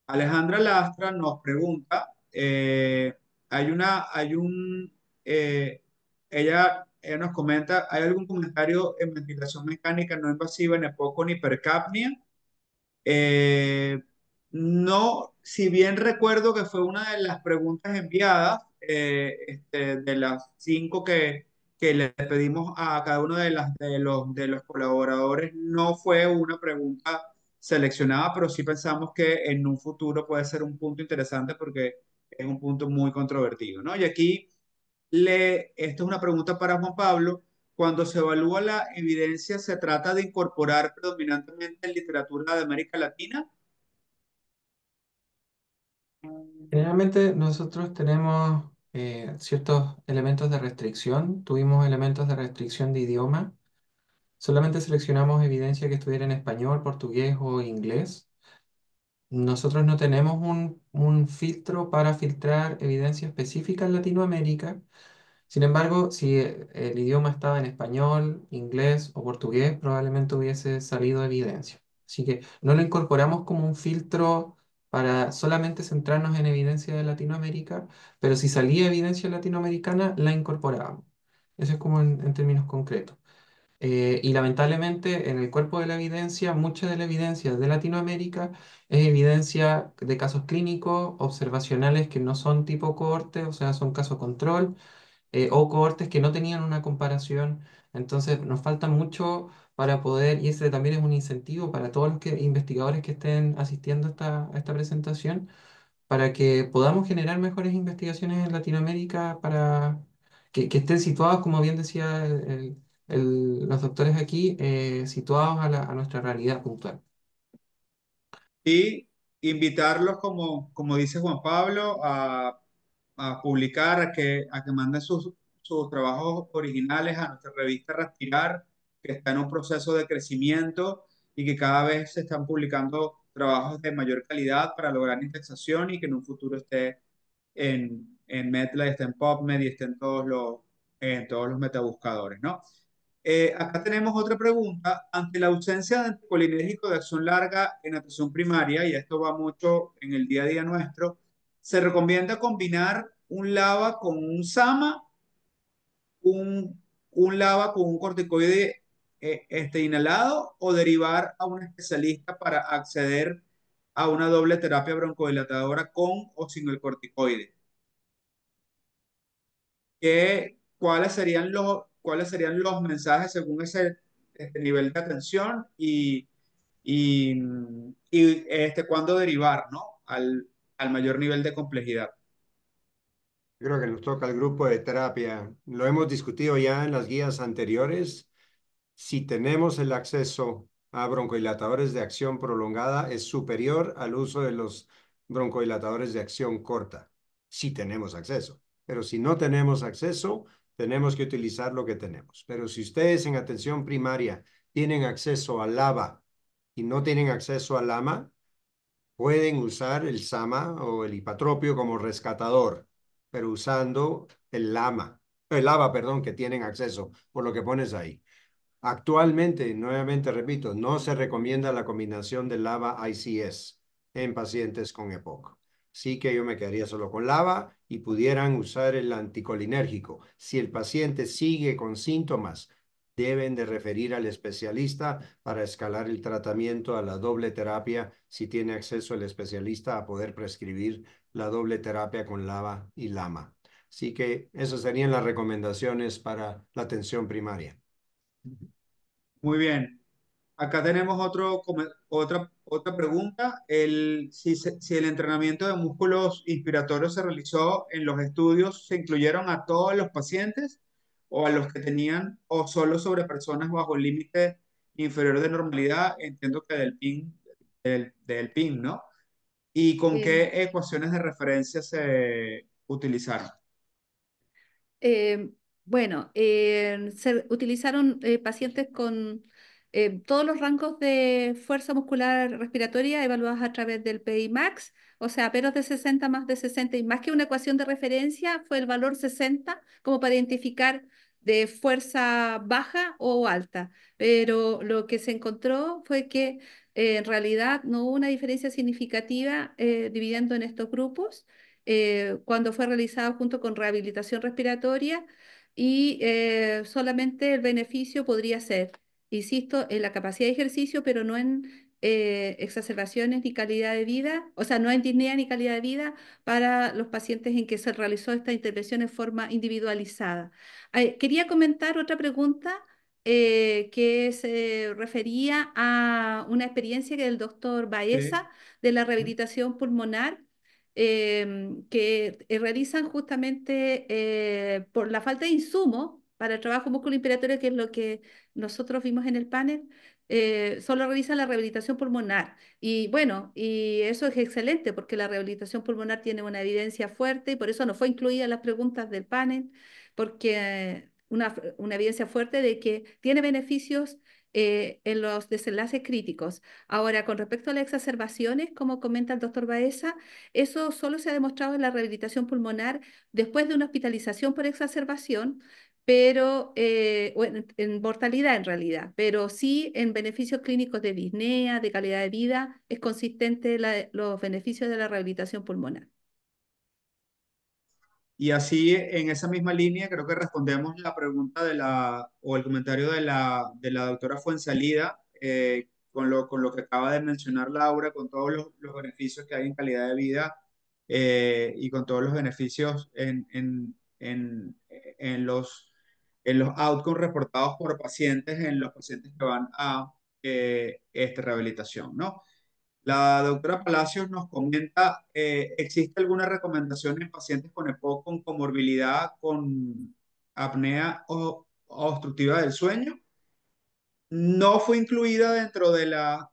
Speaker 1: Alejandra Lastra nos pregunta, eh, hay una, hay un, eh, ella, nos comenta, ¿hay algún comentario en ventilación mecánica no invasiva en poco, ni hipercapnia? no, si bien recuerdo que fue una de las preguntas enviadas, este, de las cinco que, que le pedimos a cada uno de, las, de, los, de los colaboradores no fue una pregunta seleccionada, pero sí pensamos que en un futuro puede ser un punto interesante porque es un punto muy controvertido, ¿no? Y aquí, le, esto es una pregunta para Juan Pablo, cuando se evalúa la evidencia, ¿se trata de incorporar predominantemente literatura de América Latina?
Speaker 2: Generalmente nosotros tenemos eh, ciertos elementos de restricción. Tuvimos elementos de restricción de idioma. Solamente seleccionamos evidencia que estuviera en español, portugués o inglés. Nosotros no tenemos un, un filtro para filtrar evidencia específica en Latinoamérica. Sin embargo, si eh, el idioma estaba en español, inglés o portugués, probablemente hubiese salido evidencia. Así que no lo incorporamos como un filtro para solamente centrarnos en evidencia de Latinoamérica, pero si salía evidencia latinoamericana, la incorporábamos. Eso es como en, términos concretos. Eh, y lamentablemente en el cuerpo de la evidencia, mucha de la evidencia de Latinoamérica es evidencia de casos clínicos, observacionales que no son tipo cohorte, o sea, son caso control, eh, o cohortes que no tenían una comparación. Entonces nos falta mucho para poder, y ese también es un incentivo para todos los que, investigadores que estén asistiendo a esta, esta presentación, para que podamos generar mejores investigaciones en Latinoamérica, para que, estén situados, como bien decía los doctores aquí, eh, situados a, nuestra realidad puntual. Y
Speaker 1: invitarlos, como, como dice Juan Pablo, a, publicar, a que, a que manden sus, trabajos originales a nuestra revista Respirar que está en un proceso de crecimiento y que cada vez se están publicando trabajos de mayor calidad para lograr indexación y que en un futuro esté en, en MetLife, esté en PubMed y esté en todos los, en todos los metabuscadores, ¿no? Eh, acá tenemos otra pregunta. Ante la ausencia de anticolinérgico de acción larga en atención primaria, y esto va mucho en el día a día nuestro, ¿se recomienda combinar un LAVA con un SAMA, un, un LAVA con un corticoide eh, este, inhalado o derivar a un especialista para acceder a una doble terapia broncodilatadora con o sin el corticoide. ¿Qué, cuáles, serían los, ¿Cuáles serían los mensajes según ese este, nivel de atención y, este, cuándo derivar
Speaker 3: ¿no? al, mayor nivel de complejidad? creo que nos toca el grupo de terapia. Lo hemos discutido ya en las guías anteriores si tenemos el acceso a broncohilatadores de acción prolongada, es superior al uso de los broncohilatadores de acción corta, si tenemos acceso. Pero si no tenemos acceso, tenemos que utilizar lo que tenemos. Pero si ustedes en atención primaria tienen acceso a LAVA y no tienen acceso al LAMA, pueden usar el SAMA o el hipatropio como rescatador, pero usando el LAMA, el LAVA, perdón, que tienen acceso, por lo que pones ahí. Actualmente, nuevamente repito, no se recomienda la combinación de LAVA ICS en pacientes con EPOC. Sí que yo me quedaría solo con LAVA y pudieran usar el anticolinérgico. Si el paciente sigue con síntomas, deben de referir al especialista para escalar el tratamiento a la doble terapia si tiene acceso el especialista a poder prescribir la doble terapia con LAVA y LAMA. Así que esas serían las recomendaciones para la atención primaria. Muy bien. Acá tenemos otro, otra, otra pregunta. El,
Speaker 1: si, el entrenamiento de músculos inspiratorios se realizó en los estudios, ¿se incluyeron a todos los pacientes o a los que tenían o solo sobre personas bajo el límite inferior de normalidad? Entiendo que del PIN, del, PIN ¿no? ¿Y con qué ecuaciones de referencia se utilizaron?
Speaker 4: Eh, bueno, eh, se utilizaron eh, pacientes con eh, todos los rangos de fuerza muscular respiratoria evaluados a través del PIMAX, o sea, peros de 60 más de 60 y más que una ecuación de referencia fue el valor 60 como para identificar de fuerza baja o alta, pero lo que se encontró fue que en realidad no hubo una diferencia significativa dividiendo en estos grupos cuando fue realizado junto con rehabilitación respiratoria y eh, solamente el beneficio podría ser, insisto, en la capacidad de ejercicio, pero no en eh, exacerbaciones ni calidad de vida, o sea, no en dignidad ni calidad de vida para los pacientes en que se realizó esta intervención en forma individualizada. quería comentar otra pregunta. Eh, que se refería a una experiencia que el doctor Baeza de la rehabilitación pulmonar Em, que eh, realizan justamente eh, por la falta de insumo para el trabajo músculo que es lo que nosotros vimos en el panel, eh, solo realizan la rehabilitación pulmonar. Y bueno, y eso es excelente porque la rehabilitación pulmonar tiene una evidencia fuerte y por eso no fue incluida en las preguntas del panel, porque una, una evidencia fuerte de que tiene beneficios eh, en los desenlaces críticos. Ahora, con respecto a las exacerbaciones, como comenta el doctor Baeza, eso solo se ha demostrado en la rehabilitación pulmonar después de una hospitalización por exacerbación, pero eh, en, mortalidad en realidad, pero sí en beneficios clínicos de disnea, de calidad de vida, es consistente los beneficios de la rehabilitación pulmonar.
Speaker 1: Y así, en esa misma línea, creo que respondemos la pregunta de la, o el comentario de la, de la doctora Fuensalida, eh, con, lo, con lo que acaba de mencionar Laura, con todos los, los beneficios que hay en calidad de vida eh, y con todos los beneficios en, en, en, los, en los outcomes reportados por pacientes, en los pacientes que van a eh, esta rehabilitación, ¿no? La doctora Palacios nos comenta, eh, ¿existe alguna recomendación en pacientes con EPOC con comorbilidad, con apnea o, obstructiva del sueño? No fue incluida dentro de, la,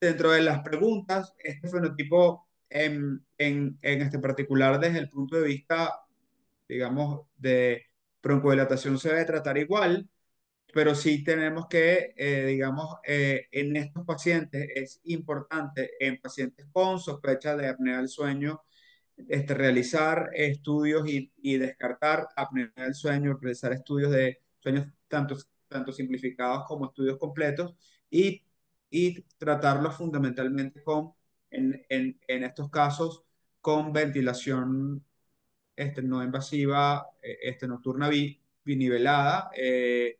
Speaker 1: dentro de las preguntas este fenotipo en, este particular desde el punto de vista, digamos, de broncodilatación se debe tratar igual pero sí tenemos que, eh, digamos, eh, en estos pacientes es importante, en pacientes con sospecha de apnea del sueño, este, realizar estudios y, y, descartar apnea del sueño, realizar estudios de sueños tanto, tanto simplificados como estudios completos y, y tratarlos fundamentalmente con, en, en, en estos casos, con ventilación este, no invasiva, eh, este, nocturna binivelada. Eh,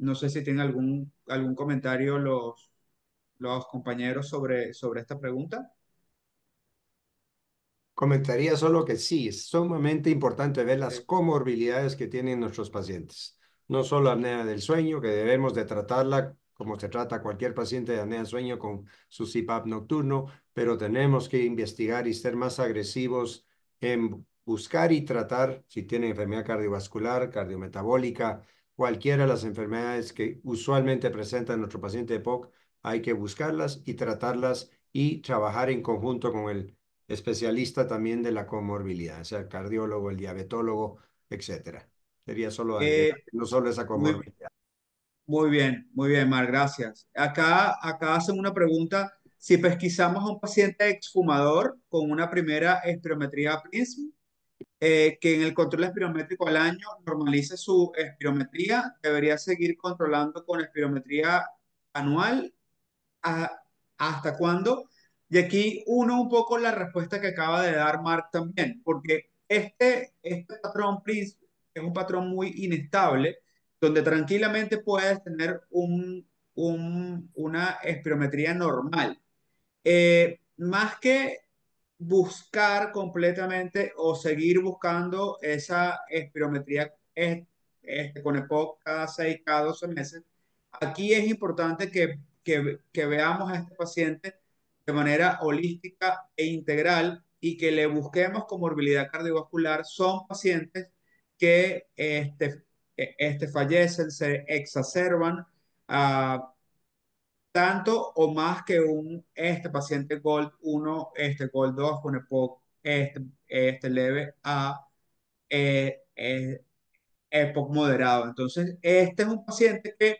Speaker 1: no sé si tienen algún, algún comentario los, compañeros sobre, sobre esta pregunta.
Speaker 3: Comentaría solo que sí, es sumamente importante ver las comorbilidades que tienen nuestros pacientes. No solo apnea del sueño, que debemos de tratarla como se trata cualquier paciente de apnea del sueño con su CPAP nocturno, pero tenemos que investigar y ser más agresivos en buscar y tratar si tienen enfermedad cardiovascular, cardiometabólica, cualquiera de las enfermedades que usualmente presenta nuestro paciente de POC, hay que buscarlas y tratarlas y trabajar en conjunto con el especialista también de la comorbilidad, o sea, el cardiólogo, el diabetólogo, etcétera. Sería solo eh, no solo esa comorbilidad.
Speaker 1: Muy bien, muy bien, Mar, gracias. Acá, acá hacen una pregunta. Si pesquisamos a un paciente exfumador con una primera espirometría PRISM, eh, que en el control espirométrico al año normalice su espirometría, debería seguir controlando con espirometría anual. A, ¿Hasta cuándo? Y aquí uno un poco la respuesta que acaba de dar Mark también, porque este, este patrón es un patrón muy inestable, donde tranquilamente puedes tener un, un, una espirometría normal. Eh, más que buscar completamente o seguir buscando esa espirometría este, con EPOC cada 6, cada 12 meses. Aquí es importante que, veamos a este paciente de manera holística e integral y que le busquemos comorbilidad cardiovascular. Son pacientes que este, e, este, fallecen, se exacerban, ah, tanto o más que un este paciente Gold 1, este Gold 2 con EPOC este, este, leve a eh, EPOC eh, moderado. Entonces, este es un paciente que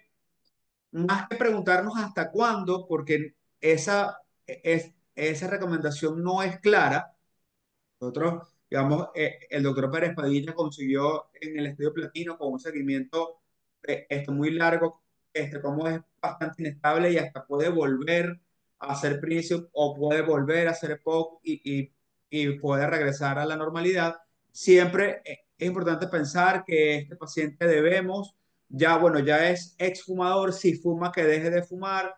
Speaker 1: más que preguntarnos hasta cuándo, porque esa, es, esa recomendación no es clara, nosotros, digamos, eh, el doctor Pérez Padilla consiguió en el estudio platino con un seguimiento eh, esto muy largo este, cómo es bastante inestable y hasta puede volver a ser príncipe o puede volver a ser POC y, y, puede regresar a la normalidad. Siempre es importante pensar que este paciente debemos, ya bueno, ya es exfumador, si fuma que deje de fumar,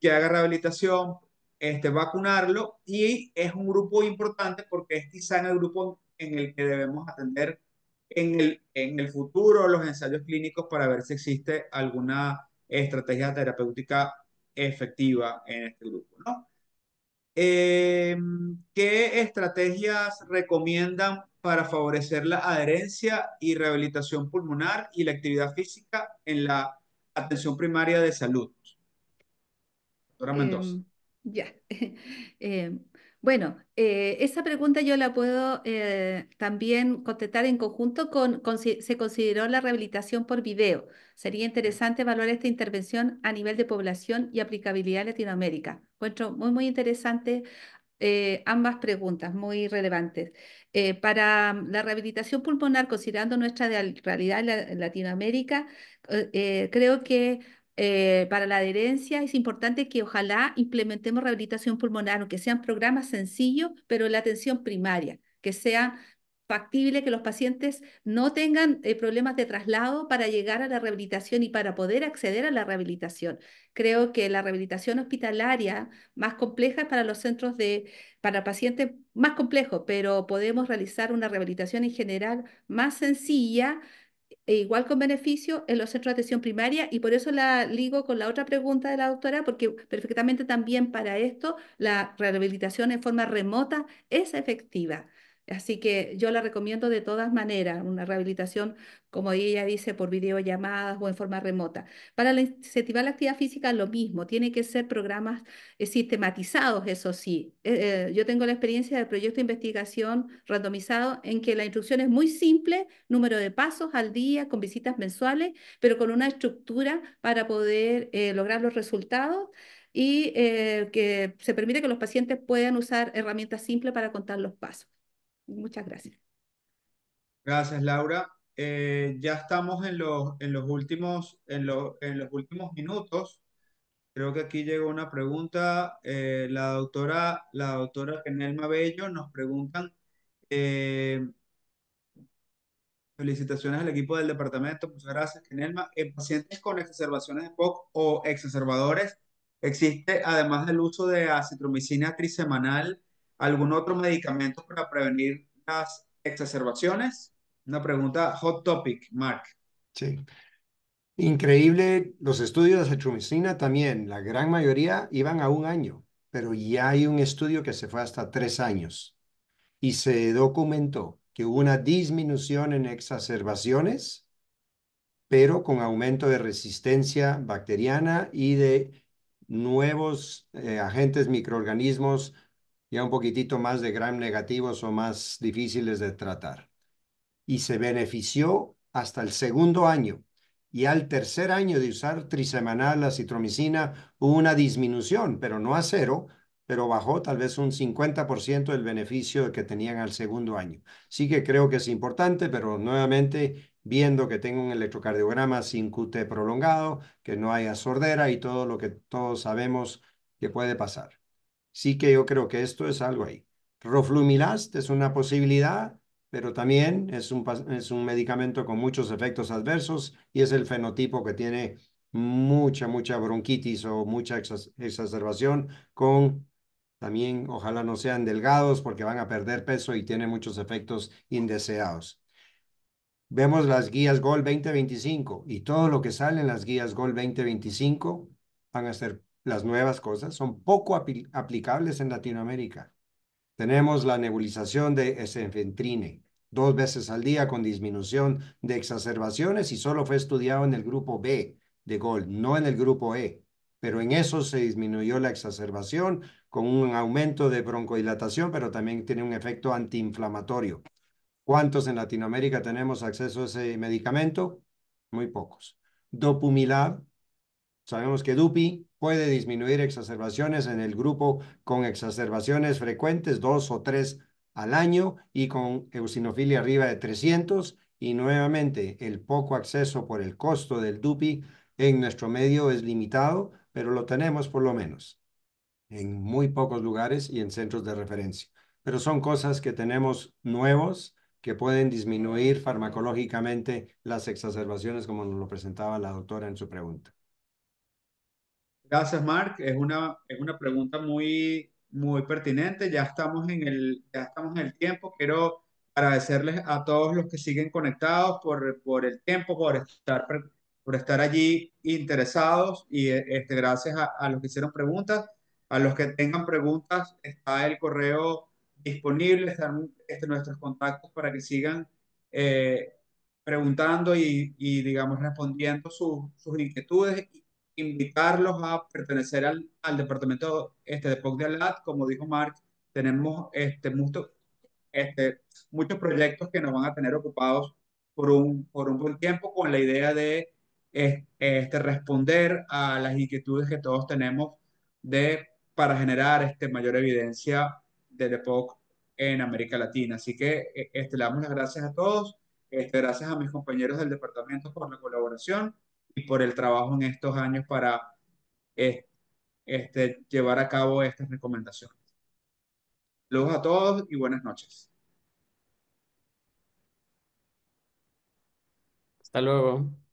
Speaker 1: que haga rehabilitación, este, vacunarlo y es un grupo importante porque es quizá en el grupo en el que debemos atender en el, en el futuro los ensayos clínicos para ver si existe alguna estrategia terapéutica efectiva en este grupo, em, ¿Qué estrategias recomiendan para favorecer la adherencia y rehabilitación pulmonar y la actividad física en la atención primaria de salud? Doctora Mendoza. Em,
Speaker 4: ya. Em, bueno, eh, esa pregunta yo la puedo eh, también contestar en conjunto con, se consideró la rehabilitación por video. Sería interesante evaluar esta intervención a nivel de población y aplicabilidad en Latinoamérica. Encuentro muy, muy interesante eh, ambas preguntas, muy relevantes. para mm, la rehabilitación pulmonar, considerando nuestra realidad en Latinoamérica, creo que eh, para la adherencia es importante que ojalá implementemos rehabilitación pulmonar, aunque sean programas sencillos, pero la atención primaria, que sea factible que los pacientes no tengan eh, problemas de traslado para llegar a la rehabilitación y para poder acceder a la rehabilitación. Creo que la rehabilitación hospitalaria más compleja para los centros de, para pacientes más complejos, pero podemos realizar una rehabilitación en general más sencilla e igual con beneficio en los centros de atención primaria y por eso la ligo con la otra pregunta de la doctora, porque perfectamente también para esto la rehabilitación en forma remota es efectiva. Así que yo la recomiendo de todas maneras, una rehabilitación, como ella dice, por videollamadas o en forma remota. Para incentivar la actividad física, lo mismo, tiene que ser programas eh, sistematizados, eso sí. Eh, eh, yo tengo la experiencia del proyecto de investigación randomizado en que la instrucción es muy simple, número de pasos al día, con visitas mensuales, pero con una estructura para poder lograr los resultados y que se permite que los pacientes puedan usar herramientas simples para contar los pasos. Muchas gracias.
Speaker 1: Gracias, Laura. Eh, ya estamos en los, en los, últimos, en, los últimos minutos. Creo que aquí llegó una pregunta. Eh, la doctora, la doctora Genelma Bello nos preguntan. Eh, felicitaciones al equipo del departamento. Muchas gracias, Genelma. En pacientes con exacerbaciones de POC o exacerbadores, existe, además del uso de acitromicina trisemanal, ¿Algún otro medicamento para prevenir las exacerbaciones? Una pregunta hot topic, Mark.
Speaker 3: Sí. Increíble, los estudios de cetromicina también, la gran mayoría iban a un año, pero ya hay un estudio que se fue hasta tres años y se documentó que hubo una disminución en exacerbaciones, pero con aumento de resistencia bacteriana y de nuevos eh, agentes, microorganismos ya un poquitito más de gram negativos o más difíciles de tratar. Y se benefició hasta el segundo año. Y al tercer año de usar trisemanal la citromicina hubo una disminución, pero no a cero, pero bajó tal vez un 50% del beneficio que tenían al segundo año. Sí que creo que es importante, pero nuevamente viendo que tengo un electrocardiograma sin QT prolongado, que no haya sordera y todo lo que todos sabemos que puede pasar sí que yo creo que esto es algo ahí. Roflumilast es una posibilidad, pero también es un, es un medicamento con muchos efectos adversos y es el fenotipo que tiene mucha, mucha bronquitis o mucha exacerbación con también ojalá no sean delgados porque van a perder peso y tiene muchos efectos indeseados. Vemos las guías Gol 2025 y todo lo que sale en las guías Gol 2025 van a ser las nuevas cosas son poco aplicables en Latinoamérica. Tenemos la nebulización de esenfentrine, dos veces al día con disminución de exacerbaciones y solo fue estudiado en el grupo B de GOLD, no en el grupo E. Pero en eso se disminuyó la exacerbación con un aumento de broncodilatación pero también tiene un efecto antiinflamatorio. ¿Cuántos en Latinoamérica tenemos acceso a ese medicamento? Muy pocos. Dopumilab, sabemos que Dupi puede disminuir exacerbaciones en el grupo con exacerbaciones frecuentes, dos o tres al año, y con eosinofilia arriba de 300. Y nuevamente, el poco acceso por el costo del DUPI en nuestro medio es limitado, pero lo tenemos por lo menos en muy pocos lugares y en centros de referencia. Pero son cosas que tenemos nuevos que pueden disminuir farmacológicamente las exacerbaciones, como nos lo presentaba la doctora en su pregunta.
Speaker 1: Gracias, Mark. Es una, es una pregunta muy, muy pertinente. Ya estamos, en el, ya estamos en el tiempo. Quiero agradecerles a todos los que siguen conectados por, por el tiempo, por estar, por estar allí interesados y este, gracias a, los que hicieron preguntas. A los que tengan preguntas, está el correo disponible, están este, nuestros contactos para que sigan eh, preguntando y, y, digamos, respondiendo sus inquietudes invitarlos a pertenecer al, departamento este, de POC de ALAT, como dijo Mark, tenemos este, mucho, este, muchos proyectos que nos van a tener ocupados por un, por un buen tiempo con la idea de este, responder a las inquietudes que todos tenemos de, para generar este, mayor evidencia del pop en América Latina. Así que e, este, le damos las gracias a todos, este, gracias a mis compañeros del departamento por la colaboración y por el trabajo en estos años para eh, este, llevar a cabo estas recomendaciones. Luego a todos y buenas noches.
Speaker 5: Hasta luego.